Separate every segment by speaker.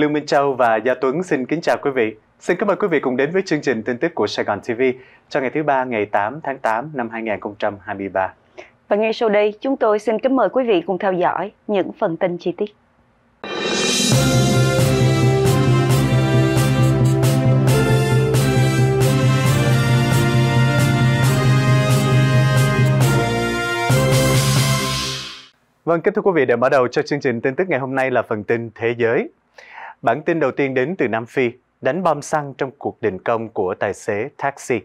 Speaker 1: Lương Minh Châu và Gia Tuấn xin kính chào quý vị. Xin cảm ơn quý vị cùng đến với chương trình tin tức của Sài Gòn TV cho ngày thứ ba ngày 8 tháng 8 năm 2023.
Speaker 2: Và ngay sau đây, chúng tôi xin kính mời quý vị cùng theo dõi những phần tin chi tiết.
Speaker 1: Vâng, kính thưa quý vị, để mở đầu cho chương trình tin tức ngày hôm nay là phần tin Thế giới. Bản tin đầu tiên đến từ Nam Phi, đánh bom xăng trong cuộc đình công của tài xế taxi.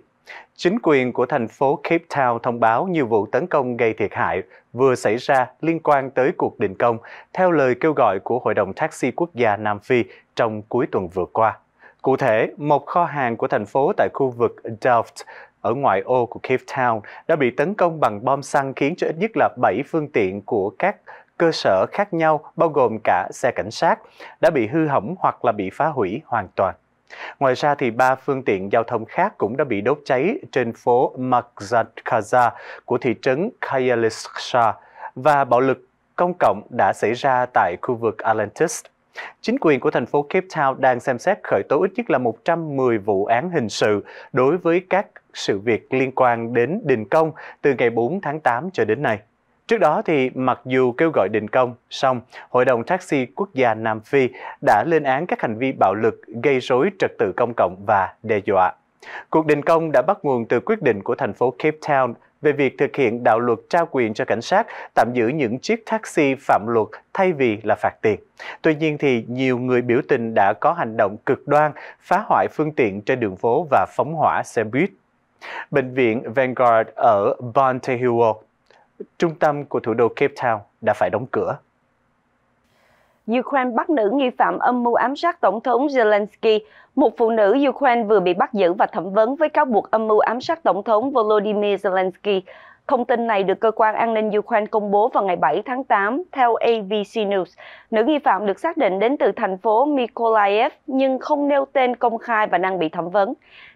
Speaker 1: Chính quyền của thành phố Cape Town thông báo nhiều vụ tấn công gây thiệt hại vừa xảy ra liên quan tới cuộc đình công theo lời kêu gọi của Hội đồng Taxi Quốc gia Nam Phi trong cuối tuần vừa qua. Cụ thể, một kho hàng của thành phố tại khu vực Delft ở ngoại ô của Cape Town đã bị tấn công bằng bom xăng khiến cho ít nhất là 7 phương tiện của các cơ sở khác nhau bao gồm cả xe cảnh sát đã bị hư hỏng hoặc là bị phá hủy hoàn toàn. Ngoài ra thì ba phương tiện giao thông khác cũng đã bị đốt cháy trên phố Makhzadkaza của thị trấn Khayelitsha và bạo lực công cộng đã xảy ra tại khu vực Atlantis. Chính quyền của thành phố Cape Town đang xem xét khởi tố ít nhất là 110 vụ án hình sự đối với các sự việc liên quan đến đình công từ ngày 4 tháng 8 cho đến nay. Trước đó thì mặc dù kêu gọi đình công, song Hội đồng Taxi Quốc gia Nam Phi đã lên án các hành vi bạo lực gây rối trật tự công cộng và đe dọa. Cuộc đình công đã bắt nguồn từ quyết định của thành phố Cape Town về việc thực hiện đạo luật trao quyền cho cảnh sát tạm giữ những chiếc taxi phạm luật thay vì là phạt tiền. Tuy nhiên thì nhiều người biểu tình đã có hành động cực đoan phá hoại phương tiện trên đường phố và phóng hỏa xe buýt. Bệnh viện Vanguard ở Bontehua trung tâm của thủ đô Cape Town đã phải đóng cửa.
Speaker 2: Ukraine bắt nữ nghi phạm âm mưu ám sát Tổng thống Zelensky. Một phụ nữ Ukraine vừa bị bắt giữ và thẩm vấn với cáo buộc âm mưu ám sát Tổng thống Volodymyr Zelensky. Thông tin này được cơ quan an ninh Ukraine công bố vào ngày 7 tháng 8 theo ABC News. Nữ nghi phạm được xác định đến từ thành phố Mykolaiv nhưng không nêu tên công khai và đang bị thẩm vấn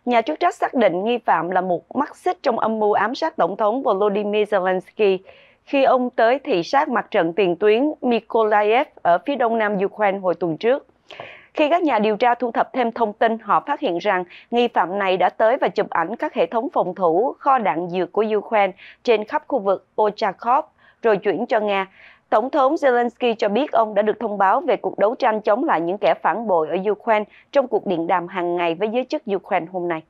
Speaker 2: nhà chức trách xác định nghi phạm là một mắt xích trong âm mưu ám sát Tổng thống Volodymyr Zelensky khi ông tới thị sát mặt trận tiền tuyến Mykolaiv ở phía đông nam Ukraine hồi tuần trước. Khi các nhà điều tra thu thập thêm thông tin, họ phát hiện rằng nghi phạm này đã tới và chụp ảnh các hệ thống phòng thủ, kho đạn dược của Ukraine trên khắp khu vực Ochakov, rồi chuyển cho Nga. Tổng thống Zelensky cho biết ông đã được thông báo về cuộc đấu tranh chống lại những kẻ phản bội ở Ukraine trong cuộc điện đàm hàng ngày với giới chức Ukraine hôm nay.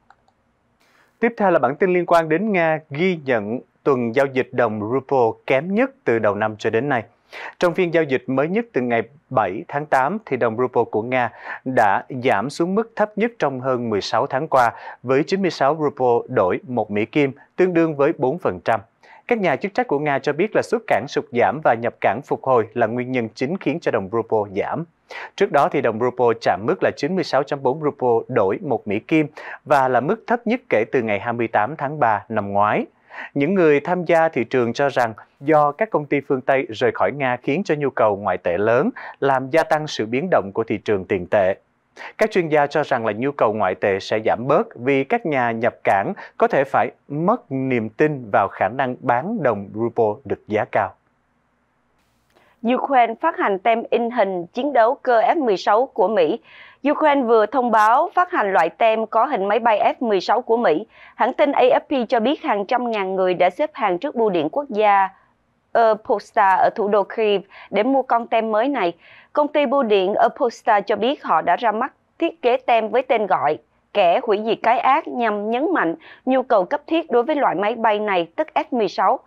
Speaker 1: Tiếp theo là bản tin liên quan đến Nga ghi nhận tuần giao dịch đồng ruble kém nhất từ đầu năm cho đến nay. Trong phiên giao dịch mới nhất từ ngày 7 tháng 8, thì đồng ruble của Nga đã giảm xuống mức thấp nhất trong hơn 16 tháng qua với 96 ruble đổi 1 Mỹ Kim, tương đương với 4%. Các nhà chức trách của Nga cho biết là xuất cảng sụt giảm và nhập cảng phục hồi là nguyên nhân chính khiến cho đồng ruble giảm. Trước đó thì đồng ruble chạm mức là 96.4 ruble đổi 1 Mỹ Kim và là mức thấp nhất kể từ ngày 28 tháng 3 năm ngoái. Những người tham gia thị trường cho rằng do các công ty phương Tây rời khỏi Nga khiến cho nhu cầu ngoại tệ lớn, làm gia tăng sự biến động của thị trường tiền tệ. Các chuyên gia cho rằng là nhu cầu ngoại tệ sẽ giảm bớt vì các nhà nhập cảng có thể phải mất niềm tin vào khả năng bán đồng ruble được giá cao.
Speaker 2: Ukraine phát hành tem in hình chiến đấu cơ F-16 của Mỹ. Ukraine vừa thông báo phát hành loại tem có hình máy bay F-16 của Mỹ. Hãng tin AFP cho biết hàng trăm ngàn người đã xếp hàng trước bưu điện quốc gia Polestar ở thủ đô Kyiv để mua con tem mới này. Công ty bưu điện ở Polestar cho biết họ đã ra mắt thiết kế tem với tên gọi kẻ hủy diệt cái ác nhằm nhấn mạnh nhu cầu cấp thiết đối với loại máy bay này, tức F-16.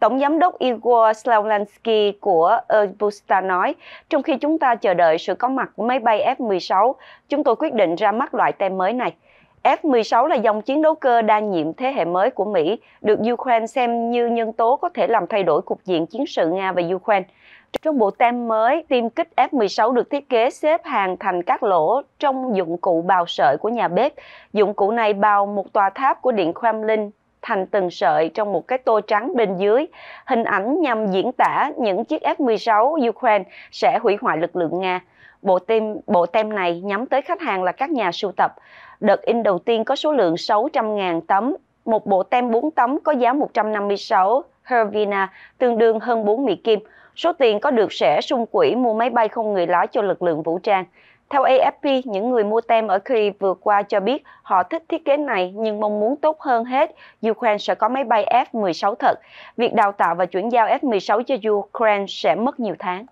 Speaker 2: Tổng giám đốc Igor Slavinsky của Airbusta nói, trong khi chúng ta chờ đợi sự có mặt của máy bay F-16, chúng tôi quyết định ra mắt loại tem mới này. F-16 là dòng chiến đấu cơ đa nhiệm thế hệ mới của Mỹ, được Ukraine xem như nhân tố có thể làm thay đổi cục diện chiến sự Nga và Ukraine. Trong bộ tem mới, tiêm kích F-16 được thiết kế xếp hàng thành các lỗ trong dụng cụ bào sợi của nhà bếp. Dụng cụ này bào một tòa tháp của Điện Kremlin thành từng sợi trong một cái tô trắng bên dưới. Hình ảnh nhằm diễn tả những chiếc F-16 Ukraine sẽ hủy hoại lực lượng Nga. Bộ tem, bộ tem này nhắm tới khách hàng là các nhà sưu tập. Đợt in đầu tiên có số lượng 600.000 tấm. Một bộ tem 4 tấm có giá 156 Hervina, tương đương hơn 4 Mỹ Kim. Số tiền có được sẽ sung quỹ mua máy bay không người lái cho lực lượng vũ trang. Theo AFP, những người mua tem ở Kyiv vừa qua cho biết họ thích thiết kế này nhưng mong muốn tốt hơn hết, Ukraine sẽ có máy bay F-16 thật. Việc đào tạo và chuyển giao F-16 cho Ukraine sẽ mất nhiều tháng.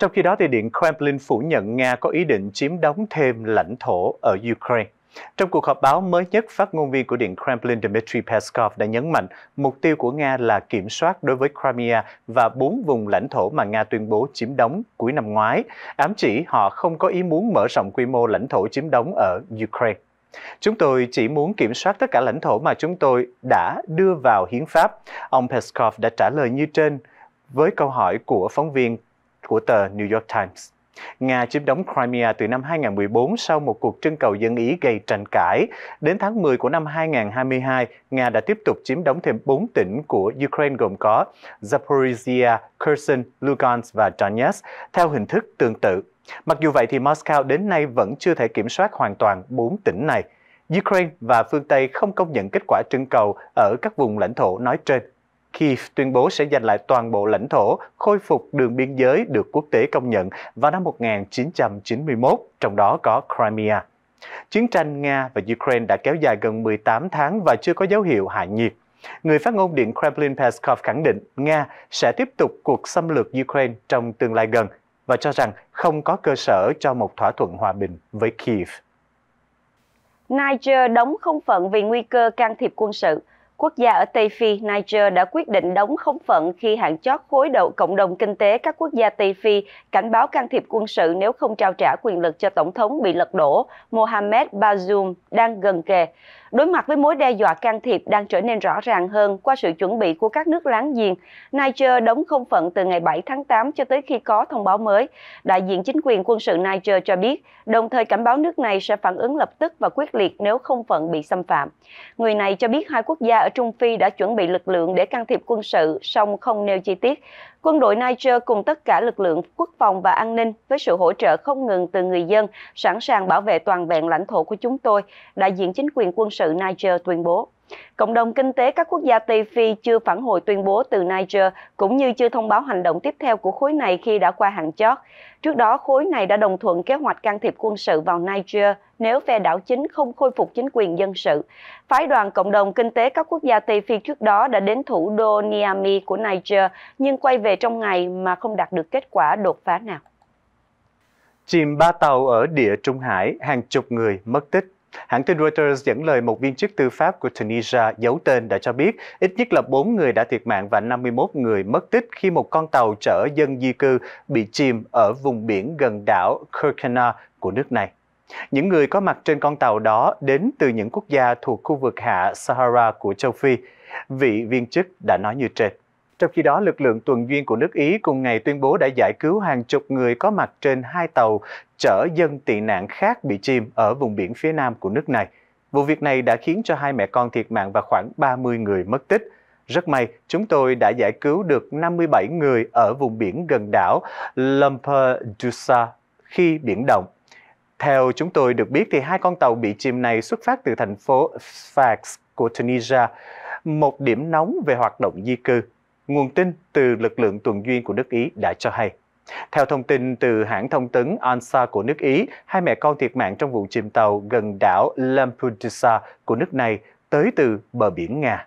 Speaker 1: Trong khi đó, thì Điện Kremlin phủ nhận Nga có ý định chiếm đóng thêm lãnh thổ ở Ukraine. Trong cuộc họp báo mới nhất, phát ngôn viên của Điện Kremlin Dmitry Peskov đã nhấn mạnh mục tiêu của Nga là kiểm soát đối với Crimea và bốn vùng lãnh thổ mà Nga tuyên bố chiếm đóng cuối năm ngoái, ám chỉ họ không có ý muốn mở rộng quy mô lãnh thổ chiếm đóng ở Ukraine. Chúng tôi chỉ muốn kiểm soát tất cả lãnh thổ mà chúng tôi đã đưa vào hiến pháp. Ông Peskov đã trả lời như trên với câu hỏi của phóng viên của tờ New York Times. Nga chiếm đóng Crimea từ năm 2014 sau một cuộc trưng cầu dân Ý gây tranh cãi. Đến tháng 10 của năm 2022, Nga đã tiếp tục chiếm đóng thêm 4 tỉnh của Ukraine gồm có Zaporizhia, Kherson, Lugansk và Donetsk theo hình thức tương tự. Mặc dù vậy thì Moscow đến nay vẫn chưa thể kiểm soát hoàn toàn 4 tỉnh này. Ukraine và phương Tây không công nhận kết quả trưng cầu ở các vùng lãnh thổ nói trên. Kiev tuyên bố sẽ giành lại toàn bộ lãnh thổ, khôi phục đường biên giới được quốc tế công nhận vào năm 1991, trong đó có Crimea. Chiến tranh Nga và Ukraine đã kéo dài gần 18 tháng và chưa có dấu hiệu hạ nhiệt. Người phát ngôn Điện Kremlin Peskov khẳng định Nga sẽ tiếp tục cuộc xâm lược Ukraine trong tương lai gần và cho rằng không có cơ sở cho một thỏa thuận hòa bình với Kiev.
Speaker 2: Niger đóng không phận vì nguy cơ can thiệp quân sự quốc gia ở Tây Phi, Niger đã quyết định đóng không phận khi hạn chót khối đầu cộng đồng kinh tế các quốc gia Tây Phi cảnh báo can thiệp quân sự nếu không trao trả quyền lực cho Tổng thống bị lật đổ Mohamed Bazoum đang gần kề. Đối mặt với mối đe dọa can thiệp đang trở nên rõ ràng hơn qua sự chuẩn bị của các nước láng giềng, Niger đóng không phận từ ngày 7 tháng 8 cho tới khi có thông báo mới. Đại diện chính quyền quân sự Niger cho biết, đồng thời cảnh báo nước này sẽ phản ứng lập tức và quyết liệt nếu không phận bị xâm phạm. Người này cho biết hai quốc gia ở Trung Phi đã chuẩn bị lực lượng để can thiệp quân sự, song không nêu chi tiết. Quân đội Niger cùng tất cả lực lượng quốc phòng và an ninh với sự hỗ trợ không ngừng từ người dân sẵn sàng bảo vệ toàn vẹn lãnh thổ của chúng tôi, đại diện chính quyền quân sự Niger tuyên bố. Cộng đồng kinh tế các quốc gia Tây Phi chưa phản hồi tuyên bố từ Niger cũng như chưa thông báo hành động tiếp theo của khối này khi đã qua hạn chót. Trước đó, khối này đã đồng thuận kế hoạch can thiệp quân sự vào Niger nếu phe đảo chính không khôi phục chính quyền dân sự. Phái đoàn Cộng đồng Kinh tế các quốc gia Tây Phi trước đó đã đến thủ đô Niamey của Niger nhưng quay về trong ngày mà không đạt được kết quả đột phá nào.
Speaker 1: Chìm ba tàu ở địa Trung Hải, hàng chục người mất tích Hãng tin Reuters dẫn lời một viên chức tư pháp của Tunisia giấu tên đã cho biết ít nhất là 4 người đã thiệt mạng và 51 người mất tích khi một con tàu chở dân di cư bị chìm ở vùng biển gần đảo Kirkana của nước này. Những người có mặt trên con tàu đó đến từ những quốc gia thuộc khu vực hạ Sahara của châu Phi. Vị viên chức đã nói như trên. Trong khi đó, lực lượng tuần duyên của nước Ý cùng ngày tuyên bố đã giải cứu hàng chục người có mặt trên hai tàu chở dân tị nạn khác bị chìm ở vùng biển phía nam của nước này. Vụ việc này đã khiến cho hai mẹ con thiệt mạng và khoảng 30 người mất tích. Rất may, chúng tôi đã giải cứu được 57 người ở vùng biển gần đảo Lampedusa khi biển động. Theo chúng tôi được biết thì hai con tàu bị chìm này xuất phát từ thành phố Sfax của Tunisia, một điểm nóng về hoạt động di cư nguồn tin từ lực lượng tuần duyên của nước Ý đã cho hay. Theo thông tin từ hãng thông tấn ANSA của nước Ý, hai mẹ con thiệt mạng trong vụ chìm tàu gần đảo Lampedusa của nước này tới từ bờ biển Nga.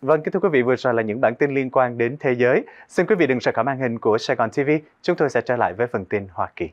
Speaker 1: Vâng, kính thưa quý vị, vừa rồi là những bản tin liên quan đến thế giới. Xin quý vị đừng rời khỏi màn hình của Sài Gòn TV. Chúng tôi sẽ trở lại với phần tin Hoa Kỳ.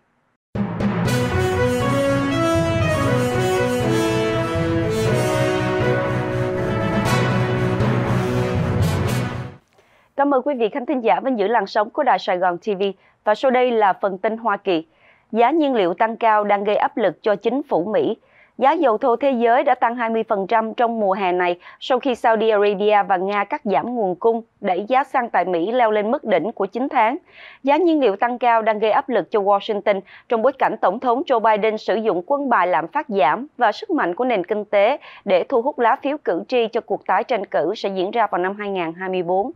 Speaker 2: Cảm ơn quý vị khán thính giả vẫn giữ làn sóng của Đài Sài Gòn TV và sau đây là phần tin Hoa Kỳ. Giá nhiên liệu tăng cao đang gây áp lực cho chính phủ Mỹ. Giá dầu thô thế giới đã tăng 20% trong mùa hè này sau khi Saudi Arabia và Nga cắt giảm nguồn cung, đẩy giá xăng tại Mỹ leo lên mức đỉnh của 9 tháng. Giá nhiên liệu tăng cao đang gây áp lực cho Washington trong bối cảnh Tổng thống Joe Biden sử dụng quân bài lạm phát giảm và sức mạnh của nền kinh tế để thu hút lá phiếu cử tri cho cuộc tái tranh cử sẽ diễn ra vào năm 2024.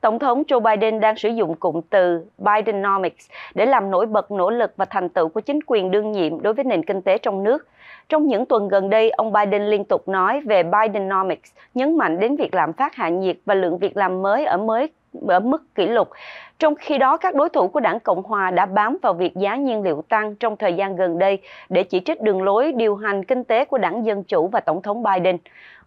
Speaker 2: Tổng thống Joe Biden đang sử dụng cụm từ Bidenomics để làm nổi bật nỗ lực và thành tựu của chính quyền đương nhiệm đối với nền kinh tế trong nước. Trong những tuần gần đây, ông Biden liên tục nói về Bidenomics, nhấn mạnh đến việc lạm phát hạ nhiệt và lượng việc làm mới ở mới ở mức kỷ lục. Trong khi đó, các đối thủ của đảng Cộng Hòa đã bám vào việc giá nhiên liệu tăng trong thời gian gần đây để chỉ trích đường lối điều hành kinh tế của đảng Dân Chủ và Tổng thống Biden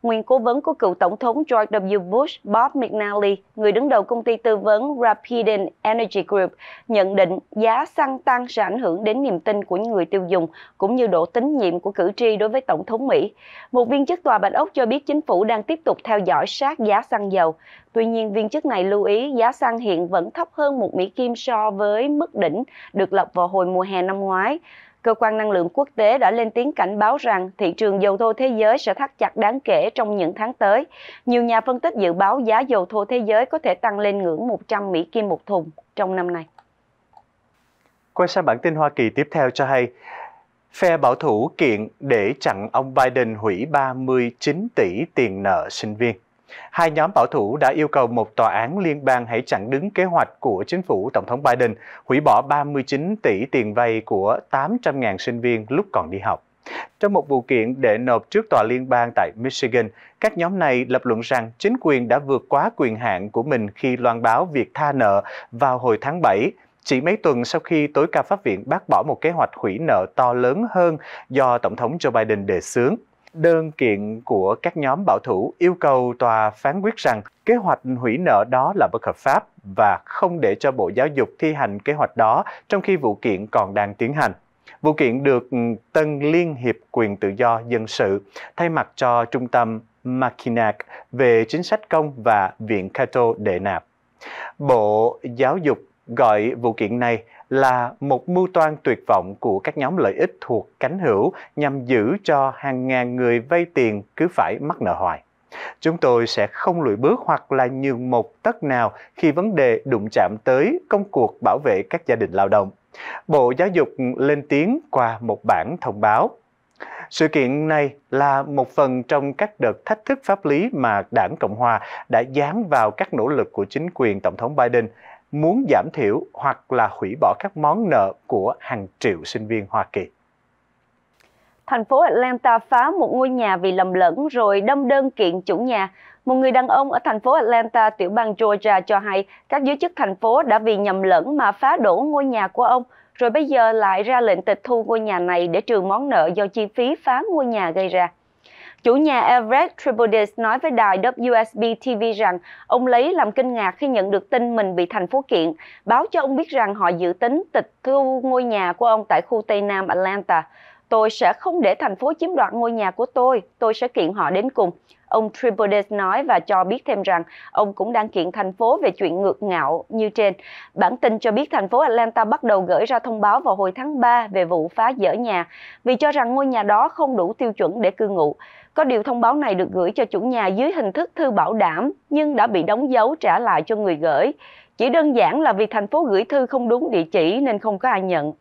Speaker 2: nguyên cố vấn của cựu Tổng thống George W. Bush Bob McNally, người đứng đầu công ty tư vấn Rapidan Energy Group, nhận định giá xăng tăng sẽ ảnh hưởng đến niềm tin của những người tiêu dùng cũng như độ tín nhiệm của cử tri đối với Tổng thống Mỹ. Một viên chức Tòa Bạch Ốc cho biết chính phủ đang tiếp tục theo dõi sát giá xăng dầu. Tuy nhiên, viên chức này lưu ý giá xăng hiện vẫn thấp hơn một Mỹ Kim so với mức đỉnh được lập vào hồi mùa hè năm ngoái cơ quan năng lượng quốc tế đã lên tiếng cảnh báo rằng thị trường dầu thô thế giới sẽ thắt chặt đáng kể trong những tháng tới. Nhiều nhà phân tích dự báo giá dầu thô thế giới có thể tăng lên ngưỡng 100 Mỹ kim một thùng trong năm nay.
Speaker 1: Quay sang bản tin Hoa Kỳ tiếp theo cho hay, phe bảo thủ kiện để chặn ông Biden hủy 39 tỷ tiền nợ sinh viên. Hai nhóm bảo thủ đã yêu cầu một tòa án liên bang hãy chặn đứng kế hoạch của chính phủ Tổng thống Biden hủy bỏ 39 tỷ tiền vay của 800.000 sinh viên lúc còn đi học. Trong một vụ kiện để nộp trước tòa liên bang tại Michigan, các nhóm này lập luận rằng chính quyền đã vượt quá quyền hạn của mình khi loan báo việc tha nợ vào hồi tháng 7, chỉ mấy tuần sau khi tối cao pháp viện bác bỏ một kế hoạch hủy nợ to lớn hơn do Tổng thống Joe Biden đề xướng đơn kiện của các nhóm bảo thủ yêu cầu tòa phán quyết rằng kế hoạch hủy nợ đó là bất hợp pháp và không để cho Bộ Giáo dục thi hành kế hoạch đó trong khi vụ kiện còn đang tiến hành. Vụ kiện được Tân Liên Hiệp Quyền Tự do Dân sự thay mặt cho Trung tâm Mackinac về chính sách công và Viện Cato đệ nạp. Bộ Giáo dục gọi vụ kiện này là một mưu toan tuyệt vọng của các nhóm lợi ích thuộc cánh hữu nhằm giữ cho hàng ngàn người vay tiền cứ phải mắc nợ hoài. Chúng tôi sẽ không lùi bước hoặc là nhường một tất nào khi vấn đề đụng chạm tới công cuộc bảo vệ các gia đình lao động. Bộ Giáo dục lên tiếng qua một bản thông báo. Sự kiện này là một phần trong các đợt thách thức pháp lý mà Đảng Cộng hòa đã dán vào các nỗ lực của chính quyền Tổng thống Biden muốn giảm thiểu hoặc là hủy bỏ các món nợ của hàng triệu sinh viên Hoa Kỳ.
Speaker 2: Thành phố Atlanta phá một ngôi nhà vì lầm lẫn rồi đâm đơn kiện chủ nhà. Một người đàn ông ở thành phố Atlanta, tiểu bang Georgia cho hay các giới chức thành phố đã vì nhầm lẫn mà phá đổ ngôi nhà của ông, rồi bây giờ lại ra lệnh tịch thu ngôi nhà này để trừ món nợ do chi phí phá ngôi nhà gây ra. Chủ nhà Everett Tripodis nói với đài WSB TV rằng ông lấy làm kinh ngạc khi nhận được tin mình bị thành phố kiện, báo cho ông biết rằng họ dự tính tịch thu ngôi nhà của ông tại khu Tây Nam Atlanta. Tôi sẽ không để thành phố chiếm đoạt ngôi nhà của tôi, tôi sẽ kiện họ đến cùng. Ông Tripodes nói và cho biết thêm rằng ông cũng đang kiện thành phố về chuyện ngược ngạo như trên. Bản tin cho biết thành phố Atlanta bắt đầu gửi ra thông báo vào hồi tháng 3 về vụ phá dỡ nhà vì cho rằng ngôi nhà đó không đủ tiêu chuẩn để cư ngụ. Có điều thông báo này được gửi cho chủ nhà dưới hình thức thư bảo đảm nhưng đã bị đóng dấu trả lại cho người gửi. Chỉ đơn giản là vì thành phố gửi thư không đúng địa chỉ nên không có ai nhận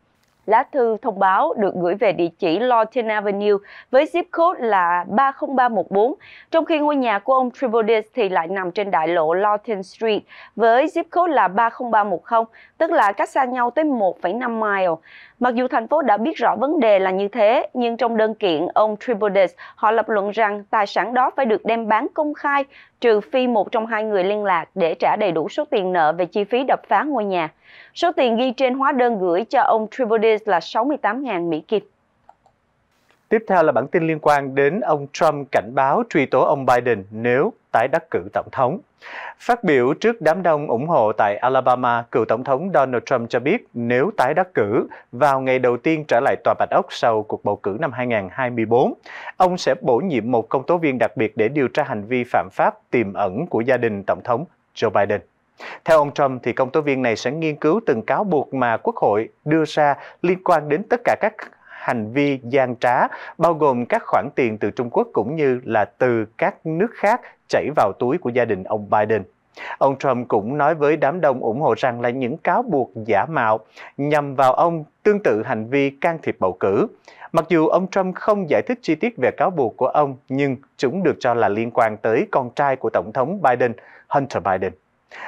Speaker 2: lá thư thông báo được gửi về địa chỉ Lawton Avenue với zip code là 30314, trong khi ngôi nhà của ông Tribodis thì lại nằm trên đại lộ Lawton Street với zip code là 30310, tức là cách xa nhau tới 1,5 mile. Mặc dù thành phố đã biết rõ vấn đề là như thế, nhưng trong đơn kiện ông Tribodis, họ lập luận rằng tài sản đó phải được đem bán công khai, trừ phi một trong hai người liên lạc để trả đầy đủ số tiền nợ về chi phí đập phá ngôi nhà. Số tiền ghi trên hóa đơn gửi cho ông Tribodis là 68.000 Mỹ Kim.
Speaker 1: Tiếp theo là bản tin liên quan đến ông Trump cảnh báo truy tố ông Biden nếu tái đắc cử tổng thống. Phát biểu trước đám đông ủng hộ tại Alabama, cựu tổng thống Donald Trump cho biết nếu tái đắc cử vào ngày đầu tiên trở lại tòa Bạch Ốc sau cuộc bầu cử năm 2024, ông sẽ bổ nhiệm một công tố viên đặc biệt để điều tra hành vi phạm pháp tiềm ẩn của gia đình tổng thống Joe Biden. Theo ông Trump, thì công tố viên này sẽ nghiên cứu từng cáo buộc mà Quốc hội đưa ra liên quan đến tất cả các hành vi gian trá, bao gồm các khoản tiền từ Trung Quốc cũng như là từ các nước khác chảy vào túi của gia đình ông Biden. Ông Trump cũng nói với đám đông ủng hộ rằng là những cáo buộc giả mạo nhằm vào ông tương tự hành vi can thiệp bầu cử. Mặc dù ông Trump không giải thích chi tiết về cáo buộc của ông, nhưng chúng được cho là liên quan tới con trai của Tổng thống Biden, Hunter Biden.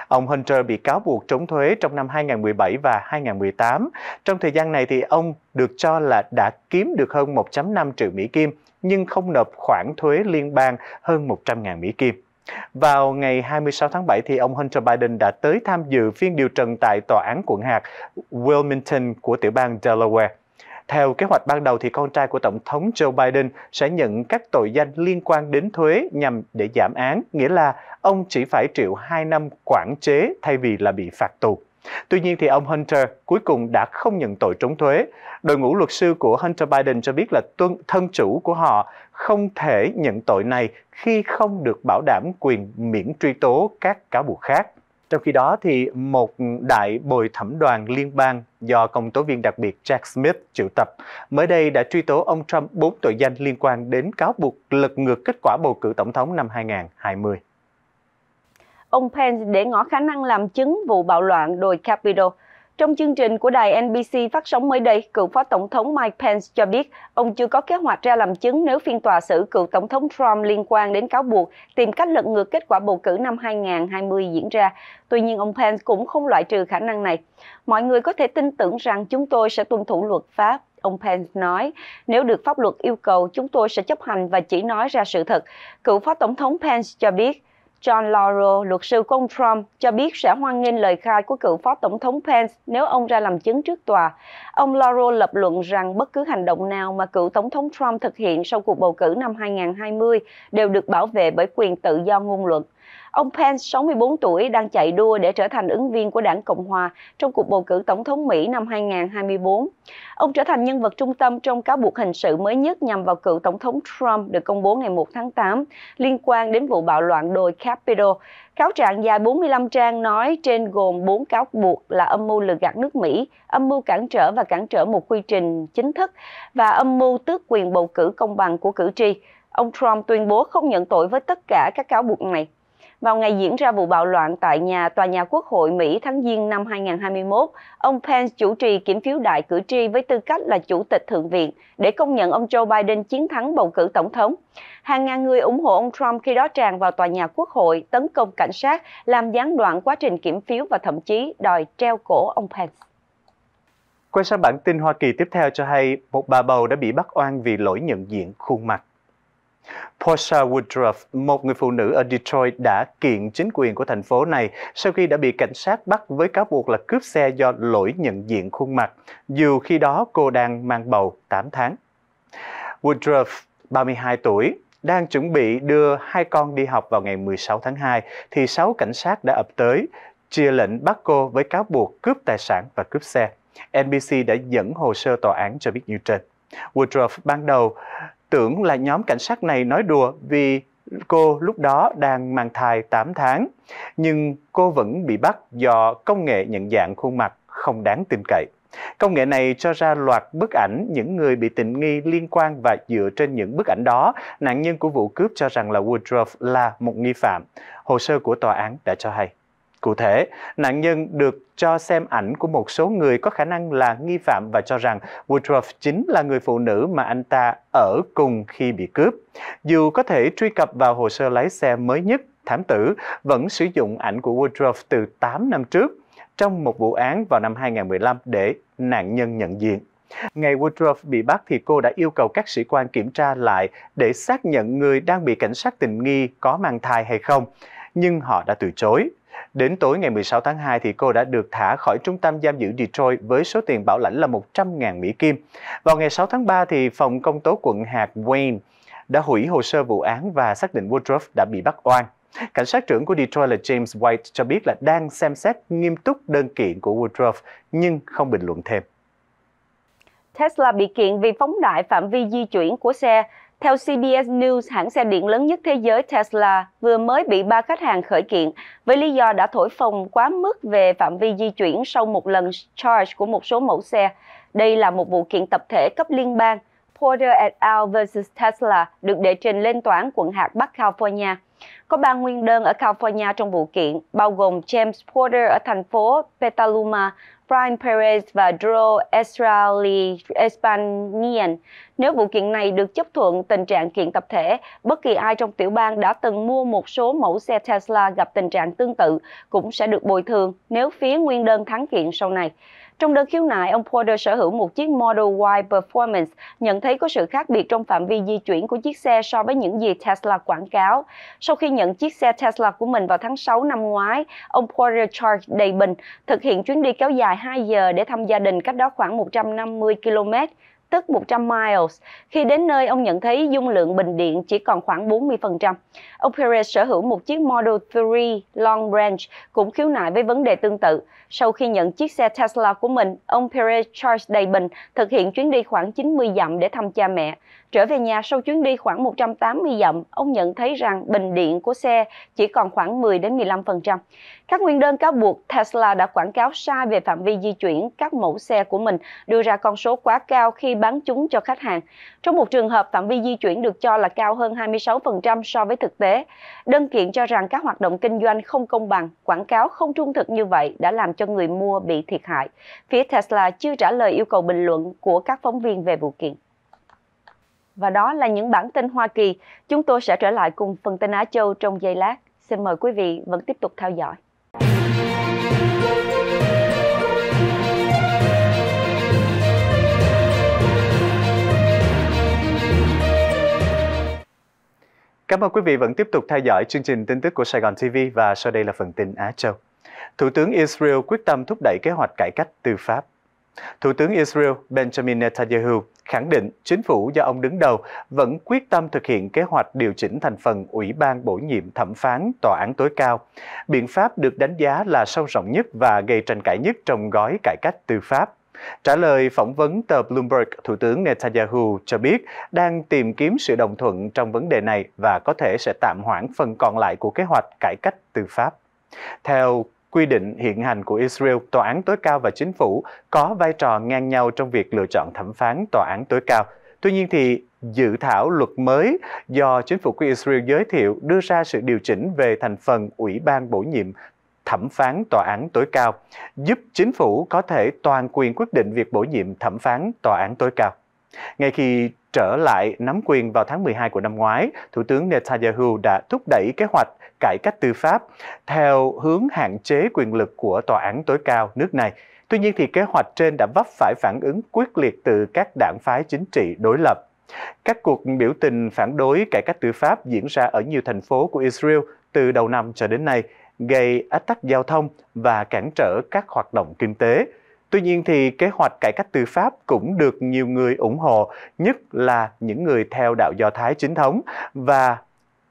Speaker 1: Ông Hunter bị cáo buộc trốn thuế trong năm 2017 và 2018. Trong thời gian này thì ông được cho là đã kiếm được hơn 1.5 triệu Mỹ Kim nhưng không nộp khoản thuế liên bang hơn 100.000 Mỹ Kim. Vào ngày 26 tháng 7 thì ông Hunter Biden đã tới tham dự phiên điều trần tại tòa án quận hạt Wilmington của tiểu bang Delaware. Theo kế hoạch ban đầu thì con trai của Tổng thống Joe Biden sẽ nhận các tội danh liên quan đến thuế nhằm để giảm án, nghĩa là ông chỉ phải chịu 2 năm quản chế thay vì là bị phạt tù. Tuy nhiên thì ông Hunter cuối cùng đã không nhận tội trốn thuế. Đội ngũ luật sư của Hunter Biden cho biết là tuân thân chủ của họ không thể nhận tội này khi không được bảo đảm quyền miễn truy tố các cáo buộc khác. Trong khi đó, thì một đại bồi thẩm đoàn liên bang do công tố viên đặc biệt Jack Smith triệu tập mới đây đã truy tố ông Trump bốn tội danh liên quan đến cáo buộc lật ngược kết quả bầu cử tổng thống năm 2020
Speaker 2: ông Pence để ngỏ khả năng làm chứng vụ bạo loạn đồi Capitol. Trong chương trình của đài NBC phát sóng mới đây, cựu Phó Tổng thống Mike Pence cho biết ông chưa có kế hoạch ra làm chứng nếu phiên tòa xử cựu Tổng thống Trump liên quan đến cáo buộc tìm cách lật ngược kết quả bầu cử năm 2020 diễn ra. Tuy nhiên, ông Pence cũng không loại trừ khả năng này. Mọi người có thể tin tưởng rằng chúng tôi sẽ tuân thủ luật pháp, Ông Pence nói, nếu được pháp luật yêu cầu, chúng tôi sẽ chấp hành và chỉ nói ra sự thật. Cựu Phó Tổng thống Pence cho biết, John Lauro, luật sư của ông Trump, cho biết sẽ hoan nghênh lời khai của cựu phó tổng thống Pence nếu ông ra làm chứng trước tòa. Ông Lauro lập luận rằng bất cứ hành động nào mà cựu tổng thống Trump thực hiện sau cuộc bầu cử năm 2020 đều được bảo vệ bởi quyền tự do ngôn luận. Ông Pence, 64 tuổi, đang chạy đua để trở thành ứng viên của đảng Cộng Hòa trong cuộc bầu cử tổng thống Mỹ năm 2024. Ông trở thành nhân vật trung tâm trong cáo buộc hình sự mới nhất nhằm vào cựu tổng thống Trump được công bố ngày 1 tháng 8 liên quan đến vụ bạo loạn đồi Capitol. Cáo trạng dài 45 trang nói trên gồm 4 cáo buộc là âm mưu lừa gạt nước Mỹ, âm mưu cản trở và cản trở một quy trình chính thức và âm mưu tước quyền bầu cử công bằng của cử tri. Ông Trump tuyên bố không nhận tội với tất cả các cáo buộc này. Vào ngày diễn ra vụ bạo loạn tại nhà Tòa nhà Quốc hội Mỹ tháng Giêng năm 2021, ông Pence chủ trì kiểm phiếu đại cử tri với tư cách là Chủ tịch Thượng viện để công nhận ông Joe Biden chiến thắng bầu cử tổng thống. Hàng ngàn người ủng hộ ông Trump khi đó tràn vào Tòa nhà Quốc hội, tấn công cảnh sát, làm gián đoạn quá trình kiểm phiếu và thậm chí đòi treo cổ ông Pence.
Speaker 1: Quay sang bản tin Hoa Kỳ tiếp theo cho hay, một bà bầu đã bị bắt oan vì lỗi nhận diện khuôn mặt. Portia Woodruff, một người phụ nữ ở Detroit đã kiện chính quyền của thành phố này sau khi đã bị cảnh sát bắt với cáo buộc là cướp xe do lỗi nhận diện khuôn mặt, dù khi đó cô đang mang bầu 8 tháng. Woodruff, 32 tuổi, đang chuẩn bị đưa hai con đi học vào ngày 16 tháng 2 thì 6 cảnh sát đã ập tới, chia lệnh bắt cô với cáo buộc cướp tài sản và cướp xe. NBC đã dẫn hồ sơ tòa án cho biết như trên. Woodruff ban đầu tưởng là nhóm cảnh sát này nói đùa vì cô lúc đó đang mang thai 8 tháng, nhưng cô vẫn bị bắt do công nghệ nhận dạng khuôn mặt không đáng tin cậy. Công nghệ này cho ra loạt bức ảnh những người bị tình nghi liên quan và dựa trên những bức ảnh đó, nạn nhân của vụ cướp cho rằng là Woodruff là một nghi phạm. Hồ sơ của tòa án đã cho hay. Cụ thể, nạn nhân được cho xem ảnh của một số người có khả năng là nghi phạm và cho rằng Woodruff chính là người phụ nữ mà anh ta ở cùng khi bị cướp. Dù có thể truy cập vào hồ sơ lái xe mới nhất, thám tử vẫn sử dụng ảnh của Woodruff từ 8 năm trước trong một vụ án vào năm 2015 để nạn nhân nhận diện. Ngày Woodruff bị bắt thì cô đã yêu cầu các sĩ quan kiểm tra lại để xác nhận người đang bị cảnh sát tình nghi có mang thai hay không, nhưng họ đã từ chối. Đến tối ngày 16 tháng 2 thì cô đã được thả khỏi trung tâm giam giữ Detroit với số tiền bảo lãnh là 100.000 Mỹ Kim. Vào ngày 6 tháng 3 thì phòng công tố quận hạt Wayne đã hủy hồ sơ vụ án và xác định Woodruff đã bị bắt oan. Cảnh sát trưởng của Detroit là James White cho biết là đang xem xét nghiêm túc đơn kiện của Woodruff nhưng không bình luận thêm.
Speaker 2: Tesla bị kiện vì phóng đại phạm vi di chuyển của xe. Theo CBS News, hãng xe điện lớn nhất thế giới Tesla vừa mới bị ba khách hàng khởi kiện với lý do đã thổi phồng quá mức về phạm vi di chuyển sau một lần charge của một số mẫu xe. Đây là một vụ kiện tập thể cấp liên bang Porter et al. versus Tesla được đệ trình lên tòa án quận hạt Bắc California. Có ba nguyên đơn ở California trong vụ kiện, bao gồm James Porter ở thành phố Petaluma, Brian Perez và Drew Estrali Espanian. Nếu vụ kiện này được chấp thuận tình trạng kiện tập thể, bất kỳ ai trong tiểu bang đã từng mua một số mẫu xe Tesla gặp tình trạng tương tự cũng sẽ được bồi thường nếu phía nguyên đơn thắng kiện sau này. Trong đơn khiếu nại, ông Porter sở hữu một chiếc Model Y Performance, nhận thấy có sự khác biệt trong phạm vi di chuyển của chiếc xe so với những gì Tesla quảng cáo. Sau khi nhận chiếc xe Tesla của mình vào tháng 6 năm ngoái, ông Porter Charles Day Bình thực hiện chuyến đi kéo dài 2 giờ để thăm gia đình cách đó khoảng 150 km tức 100 miles. Khi đến nơi, ông nhận thấy dung lượng bình điện chỉ còn khoảng 40%. Ông Perez sở hữu một chiếc Model 3 Long Range cũng khiếu nại với vấn đề tương tự. Sau khi nhận chiếc xe Tesla của mình, ông Perez Charles bình thực hiện chuyến đi khoảng 90 dặm để thăm cha mẹ. Trở về nhà sau chuyến đi khoảng 180 dặm, ông nhận thấy rằng bình điện của xe chỉ còn khoảng 10 đến 15%. Các nguyên đơn cáo buộc Tesla đã quảng cáo sai về phạm vi di chuyển các mẫu xe của mình, đưa ra con số quá cao khi bán chúng cho khách hàng. Trong một trường hợp, phạm vi di chuyển được cho là cao hơn 26% so với thực tế. Đơn kiện cho rằng các hoạt động kinh doanh không công bằng, quảng cáo không trung thực như vậy đã làm cho người mua bị thiệt hại. Phía Tesla chưa trả lời yêu cầu bình luận của các phóng viên về vụ kiện. Và đó là những bản tin Hoa Kỳ. Chúng tôi sẽ trở lại cùng phần tin Á Châu trong giây lát. Xin mời quý vị vẫn tiếp tục theo dõi.
Speaker 1: Cảm ơn quý vị vẫn tiếp tục theo dõi chương trình tin tức của Sài Gòn TV và sau đây là phần tin Á Châu. Thủ tướng Israel quyết tâm thúc đẩy kế hoạch cải cách tư pháp. Thủ tướng Israel Benjamin Netanyahu khẳng định chính phủ do ông đứng đầu vẫn quyết tâm thực hiện kế hoạch điều chỉnh thành phần Ủy ban bổ nhiệm thẩm phán Tòa án tối cao. Biện pháp được đánh giá là sâu rộng nhất và gây tranh cãi nhất trong gói cải cách tư pháp. Trả lời phỏng vấn tờ Bloomberg, Thủ tướng Netanyahu cho biết đang tìm kiếm sự đồng thuận trong vấn đề này và có thể sẽ tạm hoãn phần còn lại của kế hoạch cải cách tư pháp. Theo quy định hiện hành của Israel, tòa án tối cao và chính phủ có vai trò ngang nhau trong việc lựa chọn thẩm phán tòa án tối cao. Tuy nhiên thì dự thảo luật mới do chính phủ của Israel giới thiệu đưa ra sự điều chỉnh về thành phần Ủy ban bổ nhiệm thẩm phán tòa án tối cao, giúp chính phủ có thể toàn quyền quyết định việc bổ nhiệm thẩm phán tòa án tối cao. Ngay khi trở lại nắm quyền vào tháng 12 của năm ngoái, Thủ tướng Netanyahu đã thúc đẩy kế hoạch cải cách tư pháp theo hướng hạn chế quyền lực của tòa án tối cao nước này. Tuy nhiên thì kế hoạch trên đã vấp phải phản ứng quyết liệt từ các đảng phái chính trị đối lập. Các cuộc biểu tình phản đối cải cách tư pháp diễn ra ở nhiều thành phố của Israel từ đầu năm cho đến nay, gây ách tắc giao thông và cản trở các hoạt động kinh tế. Tuy nhiên thì kế hoạch cải cách tư pháp cũng được nhiều người ủng hộ, nhất là những người theo đạo Do Thái chính thống và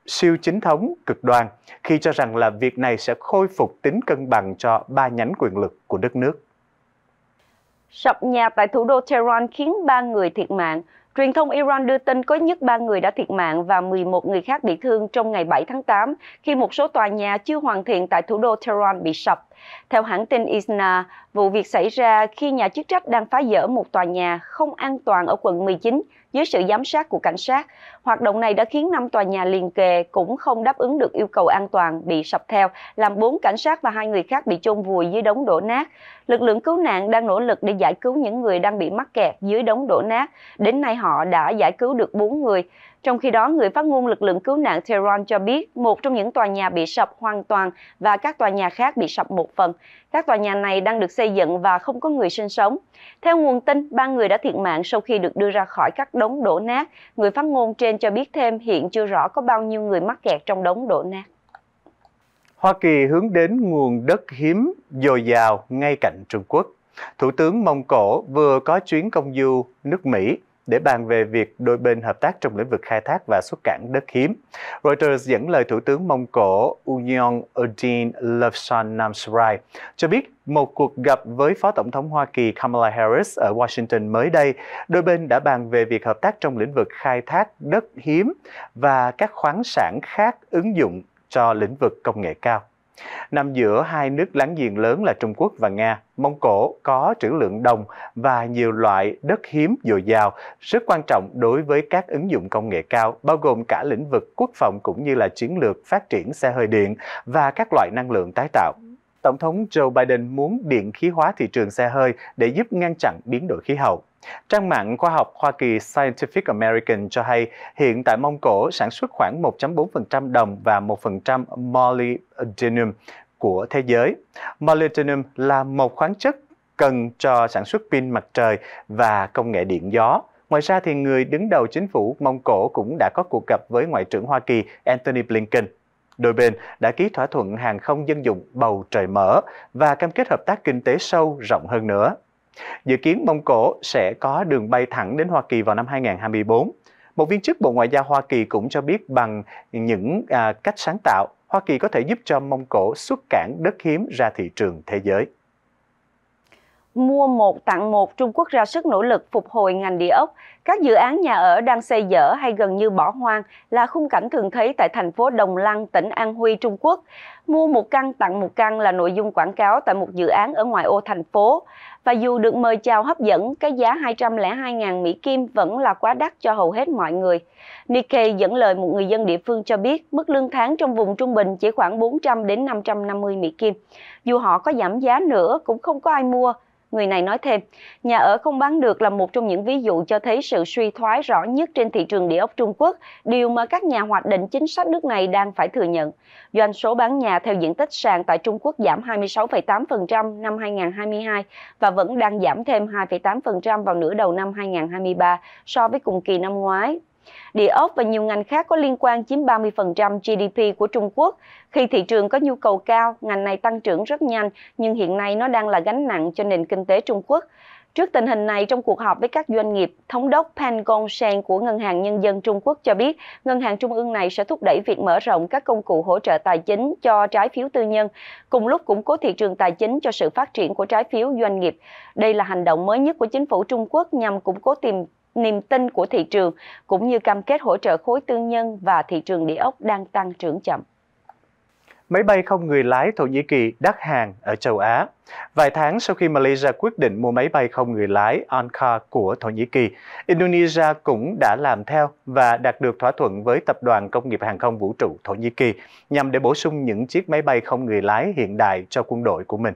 Speaker 1: siêu chính thống cực đoan khi cho rằng là việc này sẽ khôi phục tính cân bằng cho ba nhánh quyền lực của đất nước.
Speaker 2: Sập nhà tại thủ đô Tehran khiến ba người thiệt mạng, Truyền thông Iran đưa tin có nhất 3 người đã thiệt mạng và 11 người khác bị thương trong ngày 7 tháng 8 khi một số tòa nhà chưa hoàn thiện tại thủ đô Tehran bị sập. Theo hãng tin ISNA, vụ việc xảy ra khi nhà chức trách đang phá dỡ một tòa nhà không an toàn ở quận 19 dưới sự giám sát của cảnh sát. Hoạt động này đã khiến 5 tòa nhà liền kề cũng không đáp ứng được yêu cầu an toàn bị sập theo, làm 4 cảnh sát và hai người khác bị chôn vùi dưới đống đổ nát. Lực lượng cứu nạn đang nỗ lực để giải cứu những người đang bị mắc kẹt dưới đống đổ nát. Đến nay họ đã giải cứu được 4 người. Trong khi đó, người phát ngôn lực lượng cứu nạn Tehran cho biết một trong những tòa nhà bị sập hoàn toàn và các tòa nhà khác bị sập một phần. Các tòa nhà này đang được xây dựng và không có người sinh sống. Theo nguồn tin, ba người đã thiệt mạng sau khi được đưa ra khỏi các đống đổ nát. Người phát ngôn trên cho biết thêm hiện chưa rõ có bao nhiêu người mắc kẹt trong đống đổ nát.
Speaker 1: Hoa Kỳ hướng đến nguồn đất hiếm dồi dào ngay cạnh Trung Quốc. Thủ tướng Mông Cổ vừa có chuyến công du nước Mỹ để bàn về việc đôi bên hợp tác trong lĩnh vực khai thác và xuất cảng đất hiếm. Reuters dẫn lời Thủ tướng Mông Cổ Union Udin Lovsan Namsurai cho biết một cuộc gặp với Phó Tổng thống Hoa Kỳ Kamala Harris ở Washington mới đây, đôi bên đã bàn về việc hợp tác trong lĩnh vực khai thác đất hiếm và các khoáng sản khác ứng dụng cho lĩnh vực công nghệ cao. Nằm giữa hai nước láng giềng lớn là Trung Quốc và Nga, Mông Cổ có trữ lượng đồng và nhiều loại đất hiếm dồi dào, rất quan trọng đối với các ứng dụng công nghệ cao, bao gồm cả lĩnh vực quốc phòng cũng như là chiến lược phát triển xe hơi điện và các loại năng lượng tái tạo. Tổng thống Joe Biden muốn điện khí hóa thị trường xe hơi để giúp ngăn chặn biến đổi khí hậu. Trang mạng khoa học Hoa Kỳ Scientific American cho hay hiện tại Mông Cổ sản xuất khoảng 1.4% đồng và 1% molybdenum của thế giới. Molybdenum là một khoáng chất cần cho sản xuất pin mặt trời và công nghệ điện gió. Ngoài ra thì người đứng đầu chính phủ Mông Cổ cũng đã có cuộc gặp với Ngoại trưởng Hoa Kỳ Antony Blinken đôi bên đã ký thỏa thuận hàng không dân dụng bầu trời mở và cam kết hợp tác kinh tế sâu rộng hơn nữa. Dự kiến Mông Cổ sẽ có đường bay thẳng đến Hoa Kỳ vào năm 2024. Một viên chức Bộ Ngoại giao Hoa Kỳ cũng cho biết bằng những à, cách sáng tạo, Hoa Kỳ có thể giúp cho Mông Cổ xuất cảng đất hiếm ra thị trường thế giới
Speaker 2: mua một tặng một Trung Quốc ra sức nỗ lực phục hồi ngành địa ốc. Các dự án nhà ở đang xây dở hay gần như bỏ hoang là khung cảnh thường thấy tại thành phố Đồng Lăng, tỉnh An Huy, Trung Quốc. Mua một căn tặng một căn là nội dung quảng cáo tại một dự án ở ngoại ô thành phố. Và dù được mời chào hấp dẫn, cái giá 202.000 Mỹ Kim vẫn là quá đắt cho hầu hết mọi người. Nikkei dẫn lời một người dân địa phương cho biết mức lương tháng trong vùng trung bình chỉ khoảng 400 đến 550 Mỹ Kim. Dù họ có giảm giá nữa cũng không có ai mua Người này nói thêm, nhà ở không bán được là một trong những ví dụ cho thấy sự suy thoái rõ nhất trên thị trường địa ốc Trung Quốc, điều mà các nhà hoạch định chính sách nước này đang phải thừa nhận. Doanh số bán nhà theo diện tích sàn tại Trung Quốc giảm 26,8% năm 2022 và vẫn đang giảm thêm 2,8% vào nửa đầu năm 2023 so với cùng kỳ năm ngoái Địa ốc và nhiều ngành khác có liên quan chiếm 30% GDP của Trung Quốc. Khi thị trường có nhu cầu cao, ngành này tăng trưởng rất nhanh, nhưng hiện nay nó đang là gánh nặng cho nền kinh tế Trung Quốc. Trước tình hình này, trong cuộc họp với các doanh nghiệp, Thống đốc Pan Gongshan của Ngân hàng Nhân dân Trung Quốc cho biết, ngân hàng trung ương này sẽ thúc đẩy việc mở rộng các công cụ hỗ trợ tài chính cho trái phiếu tư nhân, cùng lúc củng cố thị trường tài chính cho sự phát triển của trái phiếu doanh nghiệp. Đây là hành động mới nhất của chính phủ Trung Quốc nhằm củng cố tiềm niềm tin của thị trường cũng như cam kết hỗ trợ khối tư nhân và thị trường địa ốc đang tăng trưởng chậm.
Speaker 1: Máy bay không người lái Thổ Nhĩ Kỳ đắt hàng ở châu Á. Vài tháng sau khi Malaysia quyết định mua máy bay không người lái Ankar của Thổ Nhĩ Kỳ, Indonesia cũng đã làm theo và đạt được thỏa thuận với Tập đoàn Công nghiệp Hàng không Vũ trụ Thổ Nhĩ Kỳ nhằm để bổ sung những chiếc máy bay không người lái hiện đại cho quân đội của mình.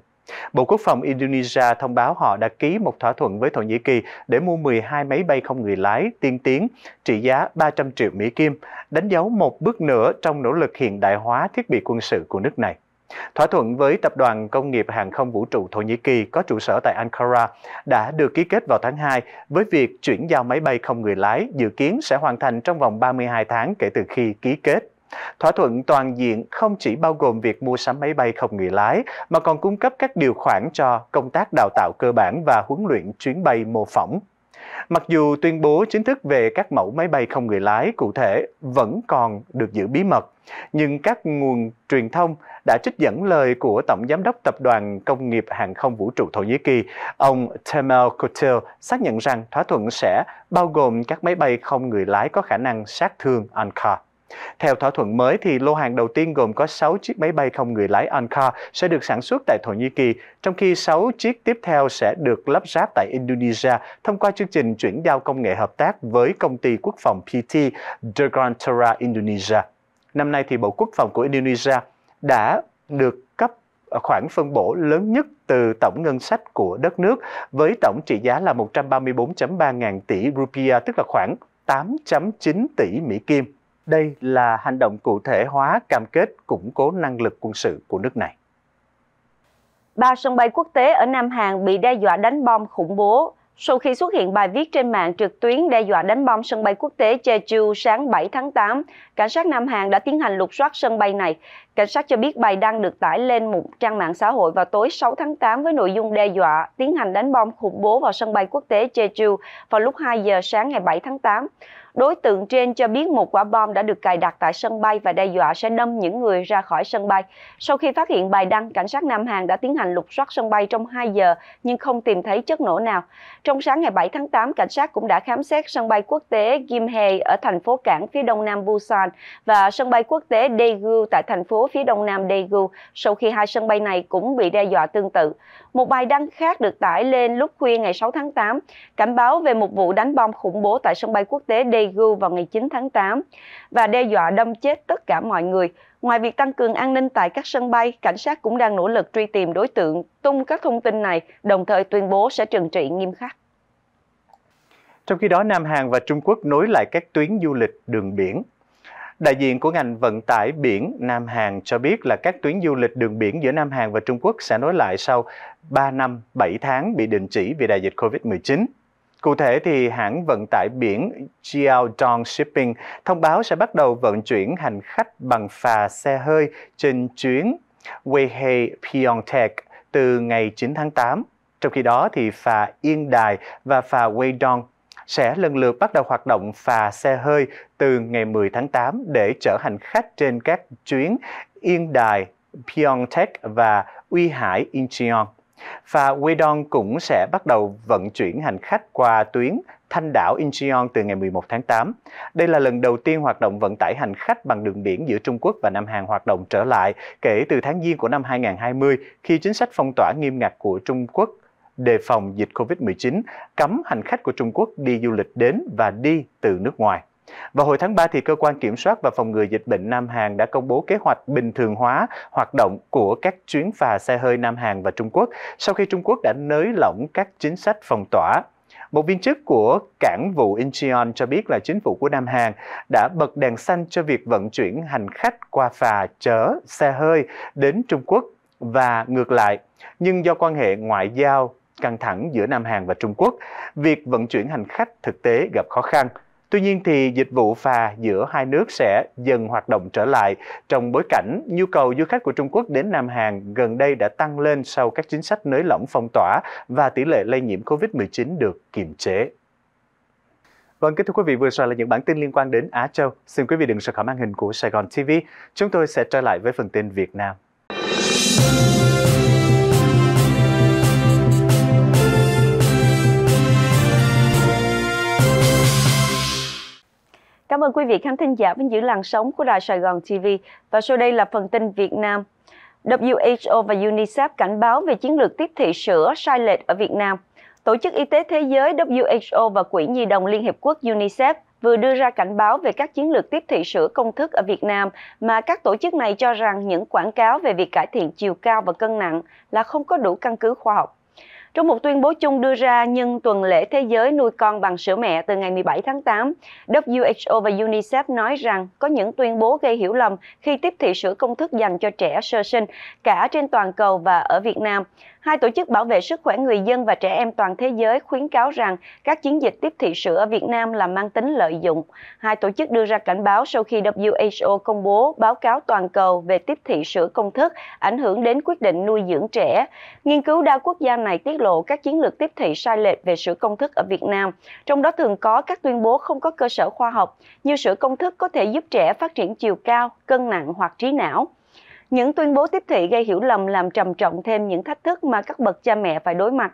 Speaker 1: Bộ Quốc phòng Indonesia thông báo họ đã ký một thỏa thuận với Thổ Nhĩ Kỳ để mua 12 máy bay không người lái tiên tiến trị giá 300 triệu Mỹ Kim, đánh dấu một bước nữa trong nỗ lực hiện đại hóa thiết bị quân sự của nước này. Thỏa thuận với Tập đoàn Công nghiệp Hàng không Vũ trụ Thổ Nhĩ Kỳ có trụ sở tại Ankara đã được ký kết vào tháng 2 với việc chuyển giao máy bay không người lái dự kiến sẽ hoàn thành trong vòng 32 tháng kể từ khi ký kết. Thỏa thuận toàn diện không chỉ bao gồm việc mua sắm máy bay không người lái, mà còn cung cấp các điều khoản cho công tác đào tạo cơ bản và huấn luyện chuyến bay mô phỏng. Mặc dù tuyên bố chính thức về các mẫu máy bay không người lái cụ thể vẫn còn được giữ bí mật, nhưng các nguồn truyền thông đã trích dẫn lời của Tổng Giám đốc Tập đoàn Công nghiệp Hàng không Vũ trụ Thổ Nhĩ Kỳ, ông Temel Kotel xác nhận rằng thỏa thuận sẽ bao gồm các máy bay không người lái có khả năng sát thương Ankara. Theo thỏa thuận mới, thì lô hàng đầu tiên gồm có 6 chiếc máy bay không người lái Ankar sẽ được sản xuất tại Thổ Nhĩ Kỳ, trong khi 6 chiếc tiếp theo sẽ được lắp ráp tại Indonesia thông qua chương trình chuyển giao công nghệ hợp tác với công ty quốc phòng PT Dirgantara Indonesia. Năm nay thì Bộ Quốc phòng của Indonesia đã được cấp khoản phân bổ lớn nhất từ tổng ngân sách của đất nước với tổng trị giá là 134.3 ngàn tỷ rupiah, tức là khoảng 8.9 tỷ Mỹ Kim. Đây là hành động cụ thể hóa cam kết củng cố năng lực quân sự của nước này.
Speaker 2: Ba sân bay quốc tế ở Nam Hàn bị đe dọa đánh bom khủng bố sau khi xuất hiện bài viết trên mạng trực tuyến đe dọa đánh bom sân bay quốc tế Jeju sáng 7 tháng 8, cảnh sát Nam Hàn đã tiến hành lục soát sân bay này. Cảnh sát cho biết bài đăng được tải lên một trang mạng xã hội vào tối 6 tháng 8 với nội dung đe dọa tiến hành đánh bom khủng bố vào sân bay quốc tế Jeju vào lúc 2 giờ sáng ngày 7 tháng 8. Đối tượng trên cho biết một quả bom đã được cài đặt tại sân bay và đe dọa sẽ đâm những người ra khỏi sân bay. Sau khi phát hiện bài đăng, cảnh sát Nam Hàn đã tiến hành lục soát sân bay trong 2 giờ nhưng không tìm thấy chất nổ nào. Trong sáng ngày 7 tháng 8, cảnh sát cũng đã khám xét sân bay quốc tế Gimhae ở thành phố cảng phía đông nam Busan và sân bay quốc tế Daegu tại thành phố phía đông nam Daegu sau khi hai sân bay này cũng bị đe dọa tương tự một bài đăng khác được tải lên lúc khuya ngày 6 tháng 8, cảnh báo về một vụ đánh bom khủng bố tại sân bay quốc tế Daegu vào ngày 9 tháng 8 và đe dọa đâm chết tất cả mọi người. Ngoài việc tăng cường an ninh tại các sân bay, cảnh sát cũng đang nỗ lực truy tìm đối tượng tung các thông tin này, đồng thời tuyên bố sẽ trừng trị nghiêm khắc.
Speaker 1: Trong khi đó, Nam Hàn và Trung Quốc nối lại các tuyến du lịch đường biển Đại diện của ngành vận tải biển Nam Hàn cho biết là các tuyến du lịch đường biển giữa Nam Hàn và Trung Quốc sẽ nối lại sau 3 năm 7 tháng bị đình chỉ vì đại dịch COVID-19. Cụ thể thì hãng vận tải biển Jiaodong Shipping thông báo sẽ bắt đầu vận chuyển hành khách bằng phà xe hơi trên chuyến Weihei Pyeongtaek từ ngày 9 tháng 8. Trong khi đó thì phà Yên Đài và phà Weidong sẽ lần lượt bắt đầu hoạt động phà xe hơi từ ngày 10 tháng 8 để chở hành khách trên các chuyến Yên Đài, Pyeongtaek và Uy Hải Incheon. Phà Wedong cũng sẽ bắt đầu vận chuyển hành khách qua tuyến Thanh đảo Incheon từ ngày 11 tháng 8. Đây là lần đầu tiên hoạt động vận tải hành khách bằng đường biển giữa Trung Quốc và Nam Hàn hoạt động trở lại kể từ tháng Giêng của năm 2020 khi chính sách phong tỏa nghiêm ngặt của Trung Quốc đề phòng dịch COVID-19, cấm hành khách của Trung Quốc đi du lịch đến và đi từ nước ngoài. Vào hồi tháng 3, thì cơ quan kiểm soát và phòng ngừa dịch bệnh Nam Hàn đã công bố kế hoạch bình thường hóa hoạt động của các chuyến phà xe hơi Nam Hàn và Trung Quốc sau khi Trung Quốc đã nới lỏng các chính sách phong tỏa. Một viên chức của cảng vụ Incheon cho biết là chính phủ của Nam Hàn đã bật đèn xanh cho việc vận chuyển hành khách qua phà chở xe hơi đến Trung Quốc và ngược lại. Nhưng do quan hệ ngoại giao căng thẳng giữa Nam Hàn và Trung Quốc, việc vận chuyển hành khách thực tế gặp khó khăn. Tuy nhiên thì dịch vụ phà giữa hai nước sẽ dần hoạt động trở lại trong bối cảnh nhu cầu du khách của Trung Quốc đến Nam Hàn gần đây đã tăng lên sau các chính sách nới lỏng phong tỏa và tỷ lệ lây nhiễm COVID-19 được kiềm chế. Vâng, kính thưa quý vị, vừa rồi là những bản tin liên quan đến Á Châu. Xin quý vị đừng sợ khỏi màn hình của Sài Gòn TV. Chúng tôi sẽ trở lại với phần tin Việt Nam.
Speaker 2: Cảm ơn quý vị khán thính giả vẫn giữ làn sóng của Đài Sài Gòn TV. Và sau đây là phần tin Việt Nam. WHO và UNICEF cảnh báo về chiến lược tiếp thị sữa sai lệch ở Việt Nam. Tổ chức Y tế Thế giới WHO và Quỹ Nhi đồng Liên Hiệp Quốc UNICEF vừa đưa ra cảnh báo về các chiến lược tiếp thị sữa công thức ở Việt Nam mà các tổ chức này cho rằng những quảng cáo về việc cải thiện chiều cao và cân nặng là không có đủ căn cứ khoa học. Trong một tuyên bố chung đưa ra nhân tuần lễ thế giới nuôi con bằng sữa mẹ từ ngày 17 tháng 8, WHO và UNICEF nói rằng có những tuyên bố gây hiểu lầm khi tiếp thị sữa công thức dành cho trẻ sơ sinh cả trên toàn cầu và ở Việt Nam hai tổ chức bảo vệ sức khỏe người dân và trẻ em toàn thế giới khuyến cáo rằng các chiến dịch tiếp thị sữa ở Việt Nam là mang tính lợi dụng. Hai tổ chức đưa ra cảnh báo sau khi WHO công bố báo cáo toàn cầu về tiếp thị sữa công thức ảnh hưởng đến quyết định nuôi dưỡng trẻ. Nghiên cứu đa quốc gia này tiết lộ các chiến lược tiếp thị sai lệch về sữa công thức ở Việt Nam, trong đó thường có các tuyên bố không có cơ sở khoa học như sữa công thức có thể giúp trẻ phát triển chiều cao, cân nặng hoặc trí não. Những tuyên bố tiếp thị gây hiểu lầm làm trầm trọng thêm những thách thức mà các bậc cha mẹ phải đối mặt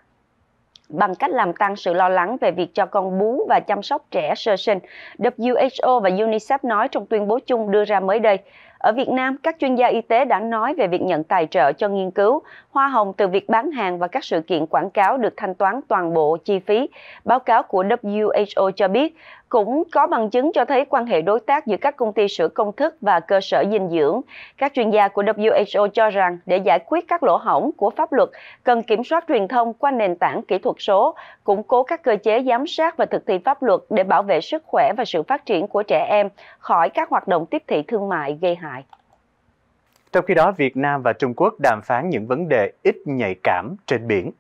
Speaker 2: bằng cách làm tăng sự lo lắng về việc cho con bú và chăm sóc trẻ sơ sinh, WHO và UNICEF nói trong tuyên bố chung đưa ra mới đây. Ở Việt Nam, các chuyên gia y tế đã nói về việc nhận tài trợ cho nghiên cứu, hoa hồng từ việc bán hàng và các sự kiện quảng cáo được thanh toán toàn bộ chi phí. Báo cáo của WHO cho biết, cũng có bằng chứng cho thấy quan hệ đối tác giữa các công ty sữa công thức và cơ sở dinh dưỡng. Các chuyên gia của WHO cho rằng để giải quyết các lỗ hổng của pháp luật cần kiểm soát truyền thông qua nền tảng kỹ thuật số, củng cố các cơ chế giám sát và thực thi pháp luật để bảo vệ sức khỏe và sự phát triển của trẻ em khỏi các hoạt động tiếp thị thương mại gây hại.
Speaker 1: Trong khi đó, Việt Nam và Trung Quốc đàm phán những vấn đề ít nhạy cảm trên biển.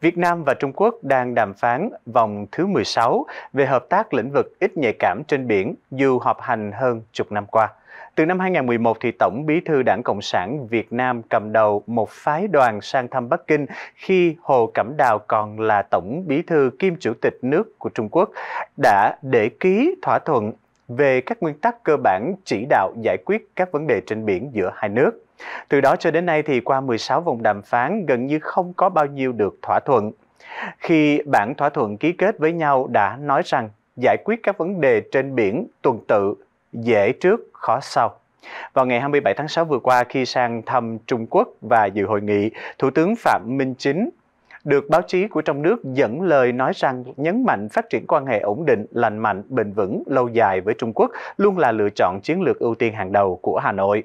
Speaker 1: Việt Nam và Trung Quốc đang đàm phán vòng thứ 16 về hợp tác lĩnh vực ít nhạy cảm trên biển dù họp hành hơn chục năm qua. Từ năm 2011 thì Tổng Bí thư Đảng Cộng sản Việt Nam cầm đầu một phái đoàn sang thăm Bắc Kinh khi Hồ Cẩm Đào còn là Tổng Bí thư kiêm Chủ tịch nước của Trung Quốc đã để ký thỏa thuận về các nguyên tắc cơ bản chỉ đạo giải quyết các vấn đề trên biển giữa hai nước. Từ đó cho đến nay thì qua 16 vòng đàm phán gần như không có bao nhiêu được thỏa thuận. Khi bản thỏa thuận ký kết với nhau đã nói rằng giải quyết các vấn đề trên biển tuần tự, dễ trước, khó sau. Vào ngày 27 tháng 6 vừa qua khi sang thăm Trung Quốc và dự hội nghị, Thủ tướng Phạm Minh Chính được báo chí của trong nước dẫn lời nói rằng nhấn mạnh phát triển quan hệ ổn định, lành mạnh, bền vững, lâu dài với Trung Quốc luôn là lựa chọn chiến lược ưu tiên hàng đầu của Hà Nội.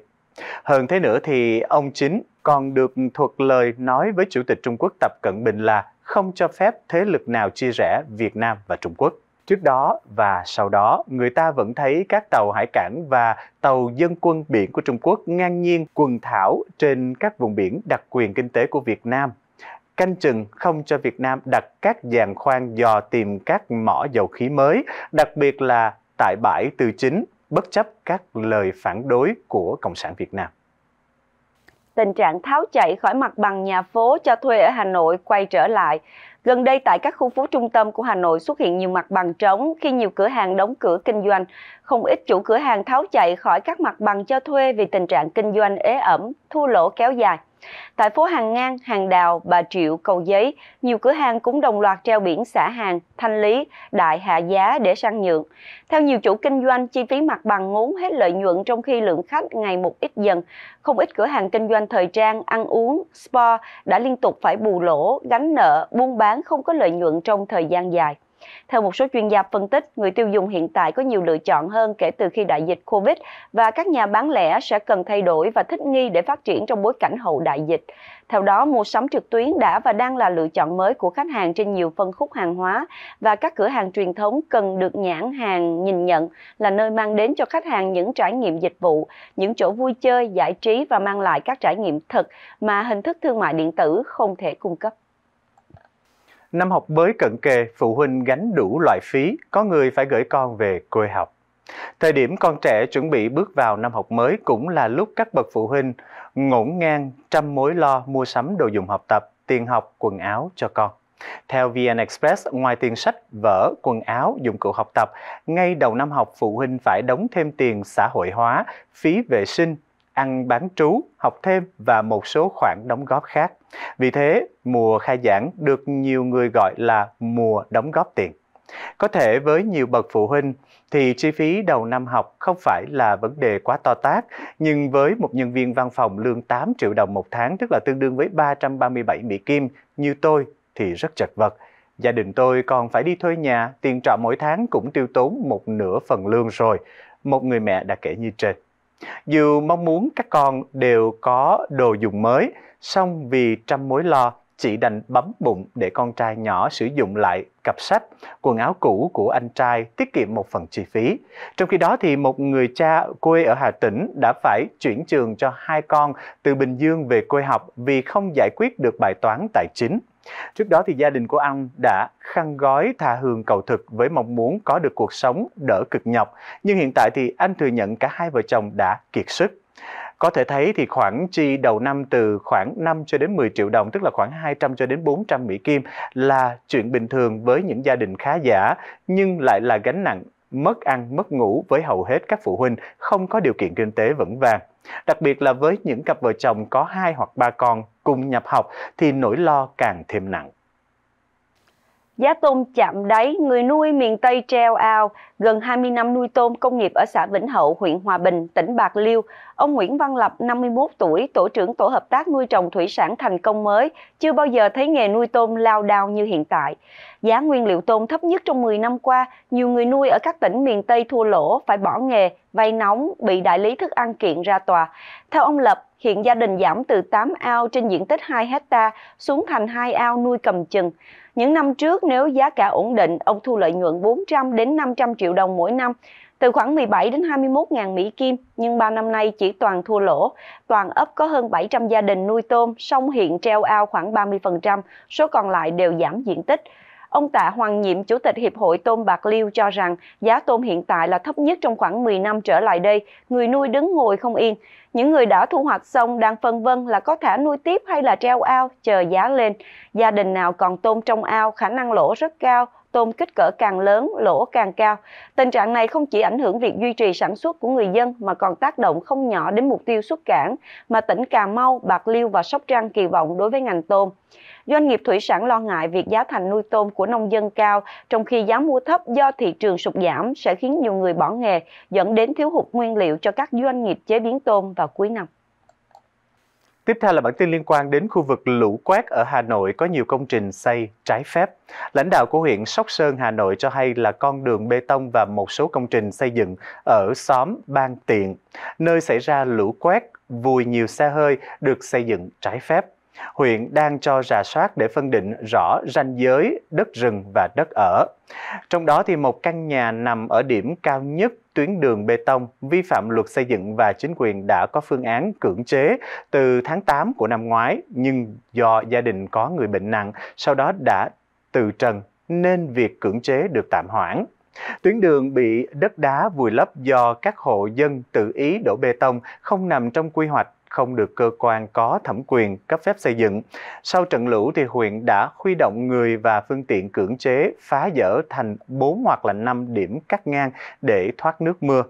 Speaker 1: Hơn thế nữa thì ông chính còn được thuật lời nói với Chủ tịch Trung Quốc Tập Cận Bình là không cho phép thế lực nào chia rẽ Việt Nam và Trung Quốc. Trước đó và sau đó, người ta vẫn thấy các tàu hải cảng và tàu dân quân biển của Trung Quốc ngang nhiên quần thảo trên các vùng biển đặc quyền kinh tế của Việt Nam, canh chừng không cho Việt Nam đặt các giàn khoan dò tìm các mỏ dầu khí mới, đặc biệt là tại bãi Từ Chính bất chấp các lời phản đối của Cộng sản Việt Nam.
Speaker 2: Tình trạng tháo chạy khỏi mặt bằng nhà phố cho thuê ở Hà Nội quay trở lại. Gần đây tại các khu phố trung tâm của Hà Nội xuất hiện nhiều mặt bằng trống khi nhiều cửa hàng đóng cửa kinh doanh. Không ít chủ cửa hàng tháo chạy khỏi các mặt bằng cho thuê vì tình trạng kinh doanh ế ẩm, thua lỗ kéo dài. Tại phố Hàng Ngang, Hàng Đào, Bà Triệu, Cầu Giấy, nhiều cửa hàng cũng đồng loạt treo biển xả hàng, thanh lý, đại hạ giá để sang nhượng. Theo nhiều chủ kinh doanh, chi phí mặt bằng ngốn hết lợi nhuận trong khi lượng khách ngày một ít dần. Không ít cửa hàng kinh doanh thời trang, ăn uống, spa đã liên tục phải bù lỗ, gánh nợ, buôn bán không có lợi nhuận trong thời gian dài. Theo một số chuyên gia phân tích, người tiêu dùng hiện tại có nhiều lựa chọn hơn kể từ khi đại dịch Covid và các nhà bán lẻ sẽ cần thay đổi và thích nghi để phát triển trong bối cảnh hậu đại dịch. Theo đó, mua sắm trực tuyến đã và đang là lựa chọn mới của khách hàng trên nhiều phân khúc hàng hóa và các cửa hàng truyền thống cần được nhãn hàng nhìn nhận là nơi mang đến cho khách hàng những trải nghiệm dịch vụ, những chỗ vui chơi, giải trí và mang lại các trải nghiệm thực mà hình thức thương mại điện tử không thể cung cấp.
Speaker 1: Năm học mới cận kề, phụ huynh gánh đủ loại phí, có người phải gửi con về quê học. Thời điểm con trẻ chuẩn bị bước vào năm học mới cũng là lúc các bậc phụ huynh ngổn ngang trăm mối lo mua sắm đồ dùng học tập, tiền học, quần áo cho con. Theo VN Express, ngoài tiền sách, vở, quần áo, dụng cụ học tập, ngay đầu năm học phụ huynh phải đóng thêm tiền xã hội hóa, phí vệ sinh, ăn bán trú, học thêm và một số khoản đóng góp khác. Vì thế, mùa khai giảng được nhiều người gọi là mùa đóng góp tiền. Có thể với nhiều bậc phụ huynh thì chi phí đầu năm học không phải là vấn đề quá to tác, nhưng với một nhân viên văn phòng lương 8 triệu đồng một tháng tức là tương đương với 337 Mỹ Kim như tôi thì rất chật vật. Gia đình tôi còn phải đi thuê nhà, tiền trọ mỗi tháng cũng tiêu tốn một nửa phần lương rồi. Một người mẹ đã kể như trên. Dù mong muốn các con đều có đồ dùng mới, song vì trăm mối lo chị đành bấm bụng để con trai nhỏ sử dụng lại cặp sách, quần áo cũ của anh trai tiết kiệm một phần chi phí. Trong khi đó thì một người cha quê ở Hà Tĩnh đã phải chuyển trường cho hai con từ Bình Dương về quê học vì không giải quyết được bài toán tài chính. Trước đó thì gia đình của anh đã khăn gói tha hương cầu thực với mong muốn có được cuộc sống đỡ cực nhọc, nhưng hiện tại thì anh thừa nhận cả hai vợ chồng đã kiệt sức. Có thể thấy thì khoản chi đầu năm từ khoảng 5 cho đến 10 triệu đồng, tức là khoảng 200 cho đến 400 Mỹ Kim là chuyện bình thường với những gia đình khá giả, nhưng lại là gánh nặng mất ăn, mất ngủ với hầu hết các phụ huynh không có điều kiện kinh tế vững vàng. Đặc biệt là với những cặp vợ chồng có hai hoặc ba con cùng nhập học thì nỗi lo càng thêm nặng.
Speaker 2: Giá tôm chạm đáy, người nuôi miền Tây treo ao. Gần 20 năm nuôi tôm công nghiệp ở xã Vĩnh Hậu, huyện Hòa Bình, tỉnh Bạc Liêu. Ông Nguyễn Văn Lập, 51 tuổi, tổ trưởng tổ hợp tác nuôi trồng thủy sản thành công mới, chưa bao giờ thấy nghề nuôi tôm lao đao như hiện tại. Giá nguyên liệu tôm thấp nhất trong 10 năm qua, nhiều người nuôi ở các tỉnh miền Tây thua lỗ, phải bỏ nghề, vay nóng, bị đại lý thức ăn kiện ra tòa. Theo ông Lập, hiện gia đình giảm từ 8 ao trên diện tích 2 hecta xuống thành 2 ao nuôi cầm chừng. Những năm trước nếu giá cả ổn định, ông thu lợi nhuận 400 đến 500 triệu đồng mỗi năm, từ khoảng 17 đến 21 ngàn Mỹ Kim, nhưng 3 năm nay chỉ toàn thua lỗ. Toàn ấp có hơn 700 gia đình nuôi tôm, sông hiện treo ao khoảng 30%, số còn lại đều giảm diện tích. Ông Tạ Hoàng Nhiệm, Chủ tịch Hiệp hội Tôm Bạc Liêu cho rằng giá tôm hiện tại là thấp nhất trong khoảng 10 năm trở lại đây, người nuôi đứng ngồi không yên. Những người đã thu hoạch xong đang phân vân là có thể nuôi tiếp hay là treo ao, chờ giá lên. Gia đình nào còn tôm trong ao, khả năng lỗ rất cao, tôm kích cỡ càng lớn, lỗ càng cao. Tình trạng này không chỉ ảnh hưởng việc duy trì sản xuất của người dân mà còn tác động không nhỏ đến mục tiêu xuất cảng mà tỉnh Cà Mau, Bạc Liêu và Sóc Trăng kỳ vọng đối với ngành tôm. Doanh nghiệp thủy sản lo ngại việc giá thành nuôi tôm của nông dân cao, trong khi giá mua thấp do thị trường sụt giảm sẽ khiến nhiều người bỏ nghề, dẫn đến thiếu hụt nguyên liệu cho các doanh nghiệp chế biến tôm vào cuối năm.
Speaker 1: Tiếp theo là bản tin liên quan đến khu vực lũ quét ở Hà Nội có nhiều công trình xây trái phép. Lãnh đạo của huyện Sóc Sơn, Hà Nội cho hay là con đường bê tông và một số công trình xây dựng ở xóm Ban Tiện, nơi xảy ra lũ quét, vùi nhiều xe hơi được xây dựng trái phép. Huyện đang cho rà soát để phân định rõ ranh giới đất rừng và đất ở. Trong đó thì một căn nhà nằm ở điểm cao nhất tuyến đường bê tông vi phạm luật xây dựng và chính quyền đã có phương án cưỡng chế từ tháng 8 của năm ngoái nhưng do gia đình có người bệnh nặng sau đó đã từ trần nên việc cưỡng chế được tạm hoãn. Tuyến đường bị đất đá vùi lấp do các hộ dân tự ý đổ bê tông không nằm trong quy hoạch không được cơ quan có thẩm quyền cấp phép xây dựng. Sau trận lũ thì huyện đã huy động người và phương tiện cưỡng chế phá dỡ thành 4 hoặc là 5 điểm cắt ngang để thoát nước mưa.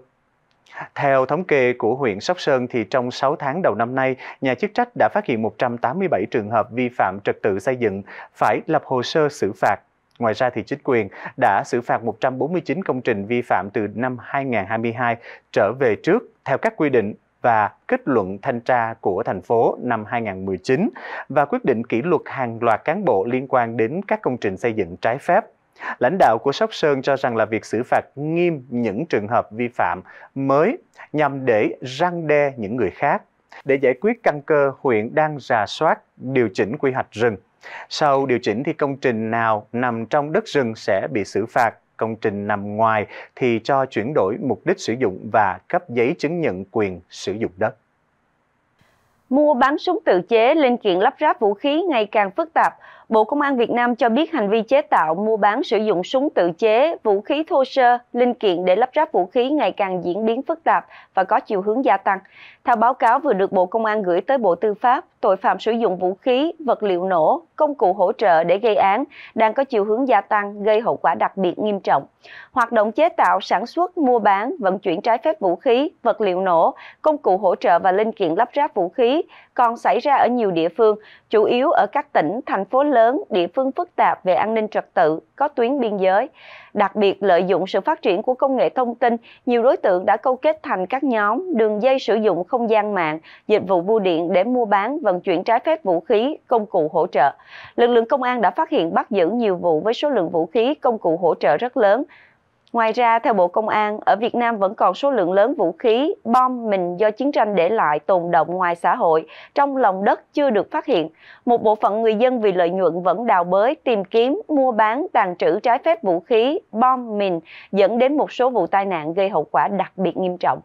Speaker 1: Theo thống kê của huyện Sóc Sơn thì trong 6 tháng đầu năm nay, nhà chức trách đã phát hiện 187 trường hợp vi phạm trật tự xây dựng phải lập hồ sơ xử phạt Ngoài ra thì chính quyền đã xử phạt 149 công trình vi phạm từ năm 2022 trở về trước theo các quy định và kết luận thanh tra của thành phố năm 2019 và quyết định kỷ luật hàng loạt cán bộ liên quan đến các công trình xây dựng trái phép. Lãnh đạo của Sóc Sơn cho rằng là việc xử phạt nghiêm những trường hợp vi phạm mới nhằm để răng đe những người khác. Để giải quyết căn cơ, huyện đang rà soát, điều chỉnh quy hoạch rừng. Sau điều chỉnh thì công trình nào nằm trong đất rừng sẽ bị xử phạt công trình nằm ngoài thì cho chuyển đổi mục đích sử dụng và cấp giấy chứng nhận quyền sử dụng đất.
Speaker 2: Mua bán súng tự chế, linh kiện lắp ráp vũ khí ngày càng phức tạp. Bộ Công an Việt Nam cho biết hành vi chế tạo, mua bán, sử dụng súng tự chế, vũ khí thô sơ, linh kiện để lắp ráp vũ khí ngày càng diễn biến phức tạp và có chiều hướng gia tăng. Theo báo cáo vừa được Bộ Công an gửi tới Bộ Tư pháp, tội phạm sử dụng vũ khí, vật liệu nổ, công cụ hỗ trợ để gây án đang có chiều hướng gia tăng, gây hậu quả đặc biệt nghiêm trọng. Hoạt động chế tạo, sản xuất, mua bán, vận chuyển trái phép vũ khí, vật liệu nổ, công cụ hỗ trợ và linh kiện lắp ráp vũ khí còn xảy ra ở nhiều địa phương, chủ yếu ở các tỉnh, thành phố lớn, địa phương phức tạp về an ninh trật tự, có tuyến biên giới. Đặc biệt lợi dụng sự phát triển của công nghệ thông tin, nhiều đối tượng đã câu kết thành các nhóm, đường dây sử dụng không gian mạng, dịch vụ bưu điện để mua bán, vận chuyển trái phép vũ khí, công cụ hỗ trợ. Lực lượng công an đã phát hiện bắt giữ nhiều vụ với số lượng vũ khí, công cụ hỗ trợ rất lớn, Ngoài ra, theo Bộ Công an, ở Việt Nam vẫn còn số lượng lớn vũ khí, bom mình do chiến tranh để lại tồn động ngoài xã hội, trong lòng đất chưa được phát hiện. Một bộ phận người dân vì lợi nhuận vẫn đào bới, tìm kiếm, mua bán, tàn trữ trái phép vũ khí, bom, mìn, dẫn đến một số vụ tai nạn gây hậu quả đặc biệt nghiêm trọng.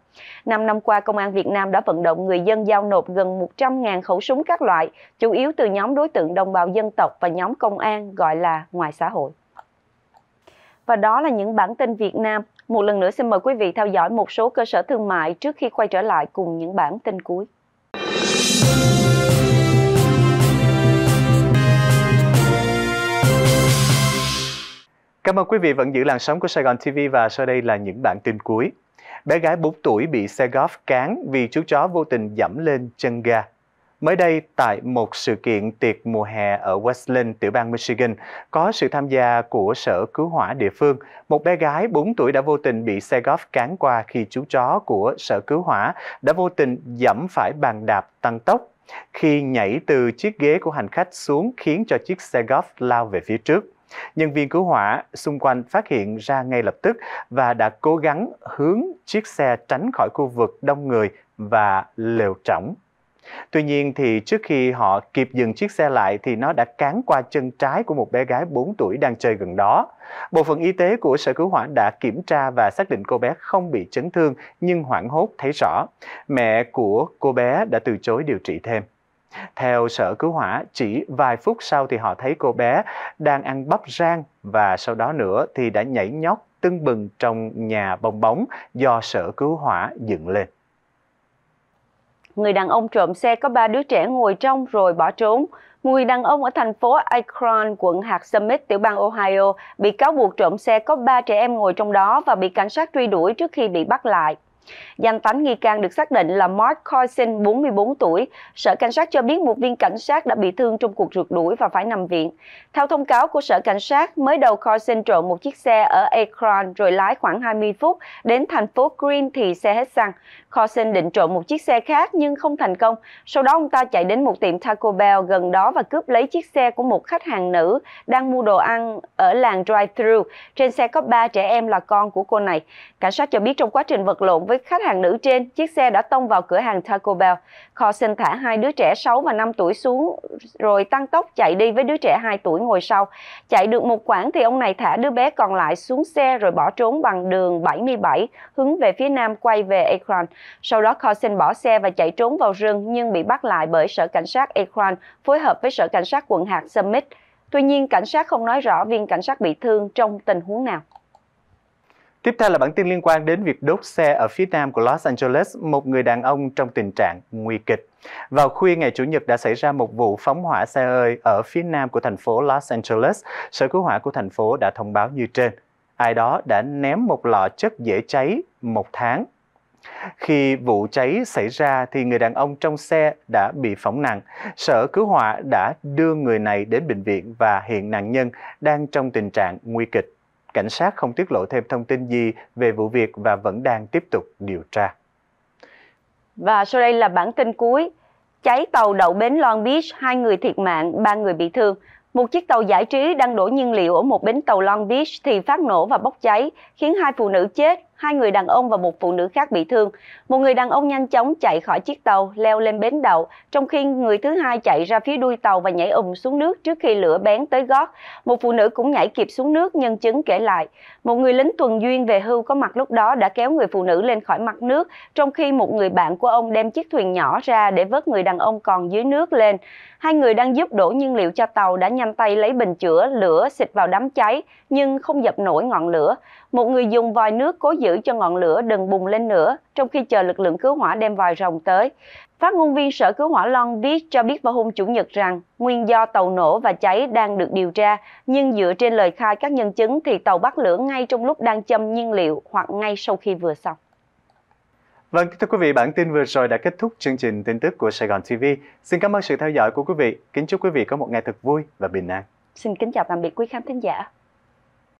Speaker 2: Năm năm qua, Công an Việt Nam đã vận động người dân giao nộp gần 100.000 khẩu súng các loại, chủ yếu từ nhóm đối tượng đồng bào dân tộc và nhóm công an gọi là ngoài xã hội. Và đó là những bản tin Việt Nam. Một lần nữa xin mời quý vị theo dõi một số cơ sở thương mại trước khi quay trở lại cùng những bản tin cuối.
Speaker 1: Cảm ơn quý vị vẫn giữ làn sóng của Sài Gòn TV và sau đây là những bản tin cuối. Bé gái 4 tuổi bị xe golf cán vì chú chó vô tình dẫm lên chân ga. Mới đây, tại một sự kiện tiệc mùa hè ở Westland, tiểu bang Michigan, có sự tham gia của sở cứu hỏa địa phương. Một bé gái 4 tuổi đã vô tình bị xe golf cán qua khi chú chó của sở cứu hỏa đã vô tình dẫm phải bàn đạp tăng tốc khi nhảy từ chiếc ghế của hành khách xuống khiến cho chiếc xe golf lao về phía trước. Nhân viên cứu hỏa xung quanh phát hiện ra ngay lập tức và đã cố gắng hướng chiếc xe tránh khỏi khu vực đông người và lều trỏng. Tuy nhiên thì trước khi họ kịp dừng chiếc xe lại thì nó đã cán qua chân trái của một bé gái 4 tuổi đang chơi gần đó. Bộ phận y tế của sở cứu hỏa đã kiểm tra và xác định cô bé không bị chấn thương nhưng hoảng hốt thấy rõ. Mẹ của cô bé đã từ chối điều trị thêm. Theo sở cứu hỏa, chỉ vài phút sau thì họ thấy cô bé đang ăn bắp rang và sau đó nữa thì đã nhảy nhót tưng bừng trong nhà bong bóng do sở cứu hỏa dựng lên
Speaker 2: người đàn ông trộm xe có ba đứa trẻ ngồi trong rồi bỏ trốn. Người đàn ông ở thành phố Akron, quận hạt Summit, tiểu bang Ohio, bị cáo buộc trộm xe có ba trẻ em ngồi trong đó và bị cảnh sát truy đuổi trước khi bị bắt lại. Danh tánh nghi can được xác định là Mark Coyson, 44 tuổi. Sở Cảnh sát cho biết một viên cảnh sát đã bị thương trong cuộc rượt đuổi và phải nằm viện. Theo thông cáo của Sở Cảnh sát, mới đầu Coyson trộm một chiếc xe ở Akron rồi lái khoảng 20 phút đến thành phố Green thì xe hết xăng. Coyson định trộm một chiếc xe khác nhưng không thành công. Sau đó ông ta chạy đến một tiệm Taco Bell gần đó và cướp lấy chiếc xe của một khách hàng nữ đang mua đồ ăn ở làng drive-thru. Trên xe có ba trẻ em là con của cô này. Cảnh sát cho biết trong quá trình vật lộn với với khách hàng nữ trên, chiếc xe đã tông vào cửa hàng Taco Bell. Kho sinh thả hai đứa trẻ 6 và 5 tuổi xuống rồi tăng tốc chạy đi với đứa trẻ 2 tuổi ngồi sau. Chạy được một quãng thì ông này thả đứa bé còn lại xuống xe rồi bỏ trốn bằng đường 77 hướng về phía nam quay về Akron. Sau đó Kho sinh bỏ xe và chạy trốn vào rừng nhưng bị bắt lại bởi Sở Cảnh sát Akron phối hợp với Sở Cảnh sát quận hạt Summit. Tuy nhiên, cảnh sát không nói rõ viên cảnh sát bị thương trong tình huống nào.
Speaker 1: Tiếp theo là bản tin liên quan đến việc đốt xe ở phía nam của Los Angeles, một người đàn ông trong tình trạng nguy kịch. Vào khuya ngày Chủ nhật đã xảy ra một vụ phóng hỏa xe hơi ở phía nam của thành phố Los Angeles. Sở cứu hỏa của thành phố đã thông báo như trên. Ai đó đã ném một lọ chất dễ cháy một tháng. Khi vụ cháy xảy ra thì người đàn ông trong xe đã bị phỏng nặng. Sở cứu hỏa đã đưa người này đến bệnh viện và hiện nạn nhân đang trong tình trạng nguy kịch cảnh sát không tiết lộ thêm thông tin gì về vụ việc và vẫn đang tiếp tục điều tra.
Speaker 2: Và sau đây là bản tin cuối. Cháy tàu đậu bến Long Beach, hai người thiệt mạng, ba người bị thương. Một chiếc tàu giải trí đang đổ nhiên liệu ở một bến tàu Long Beach thì phát nổ và bốc cháy, khiến hai phụ nữ chết hai người đàn ông và một phụ nữ khác bị thương. Một người đàn ông nhanh chóng chạy khỏi chiếc tàu, leo lên bến đậu, trong khi người thứ hai chạy ra phía đuôi tàu và nhảy ùm xuống nước trước khi lửa bén tới gót. Một phụ nữ cũng nhảy kịp xuống nước, nhân chứng kể lại. Một người lính tuần duyên về hưu có mặt lúc đó đã kéo người phụ nữ lên khỏi mặt nước, trong khi một người bạn của ông đem chiếc thuyền nhỏ ra để vớt người đàn ông còn dưới nước lên. Hai người đang giúp đổ nhiên liệu cho tàu đã nhanh tay lấy bình chữa lửa xịt vào đám cháy, nhưng không dập nổi ngọn lửa. Một người dùng vòi nước cố giữ cho ngọn lửa đừng bùng lên nữa, trong khi chờ lực lượng cứu hỏa đem vòi rồng tới. Phát ngôn viên Sở Cứu hỏa Long Beach cho biết vào hôm Chủ nhật rằng nguyên do tàu nổ và cháy đang được điều tra, nhưng dựa trên lời khai các nhân chứng thì tàu bắt lửa ngay trong lúc đang châm nhiên liệu hoặc ngay sau khi vừa xong.
Speaker 1: Vâng, thưa quý vị, bản tin vừa rồi đã kết thúc chương trình tin tức của Sài Gòn TV. Xin cảm ơn sự theo dõi của quý vị. Kính chúc quý vị có một ngày thật vui và bình an.
Speaker 2: Xin kính chào tạm biệt quý khán thính giả.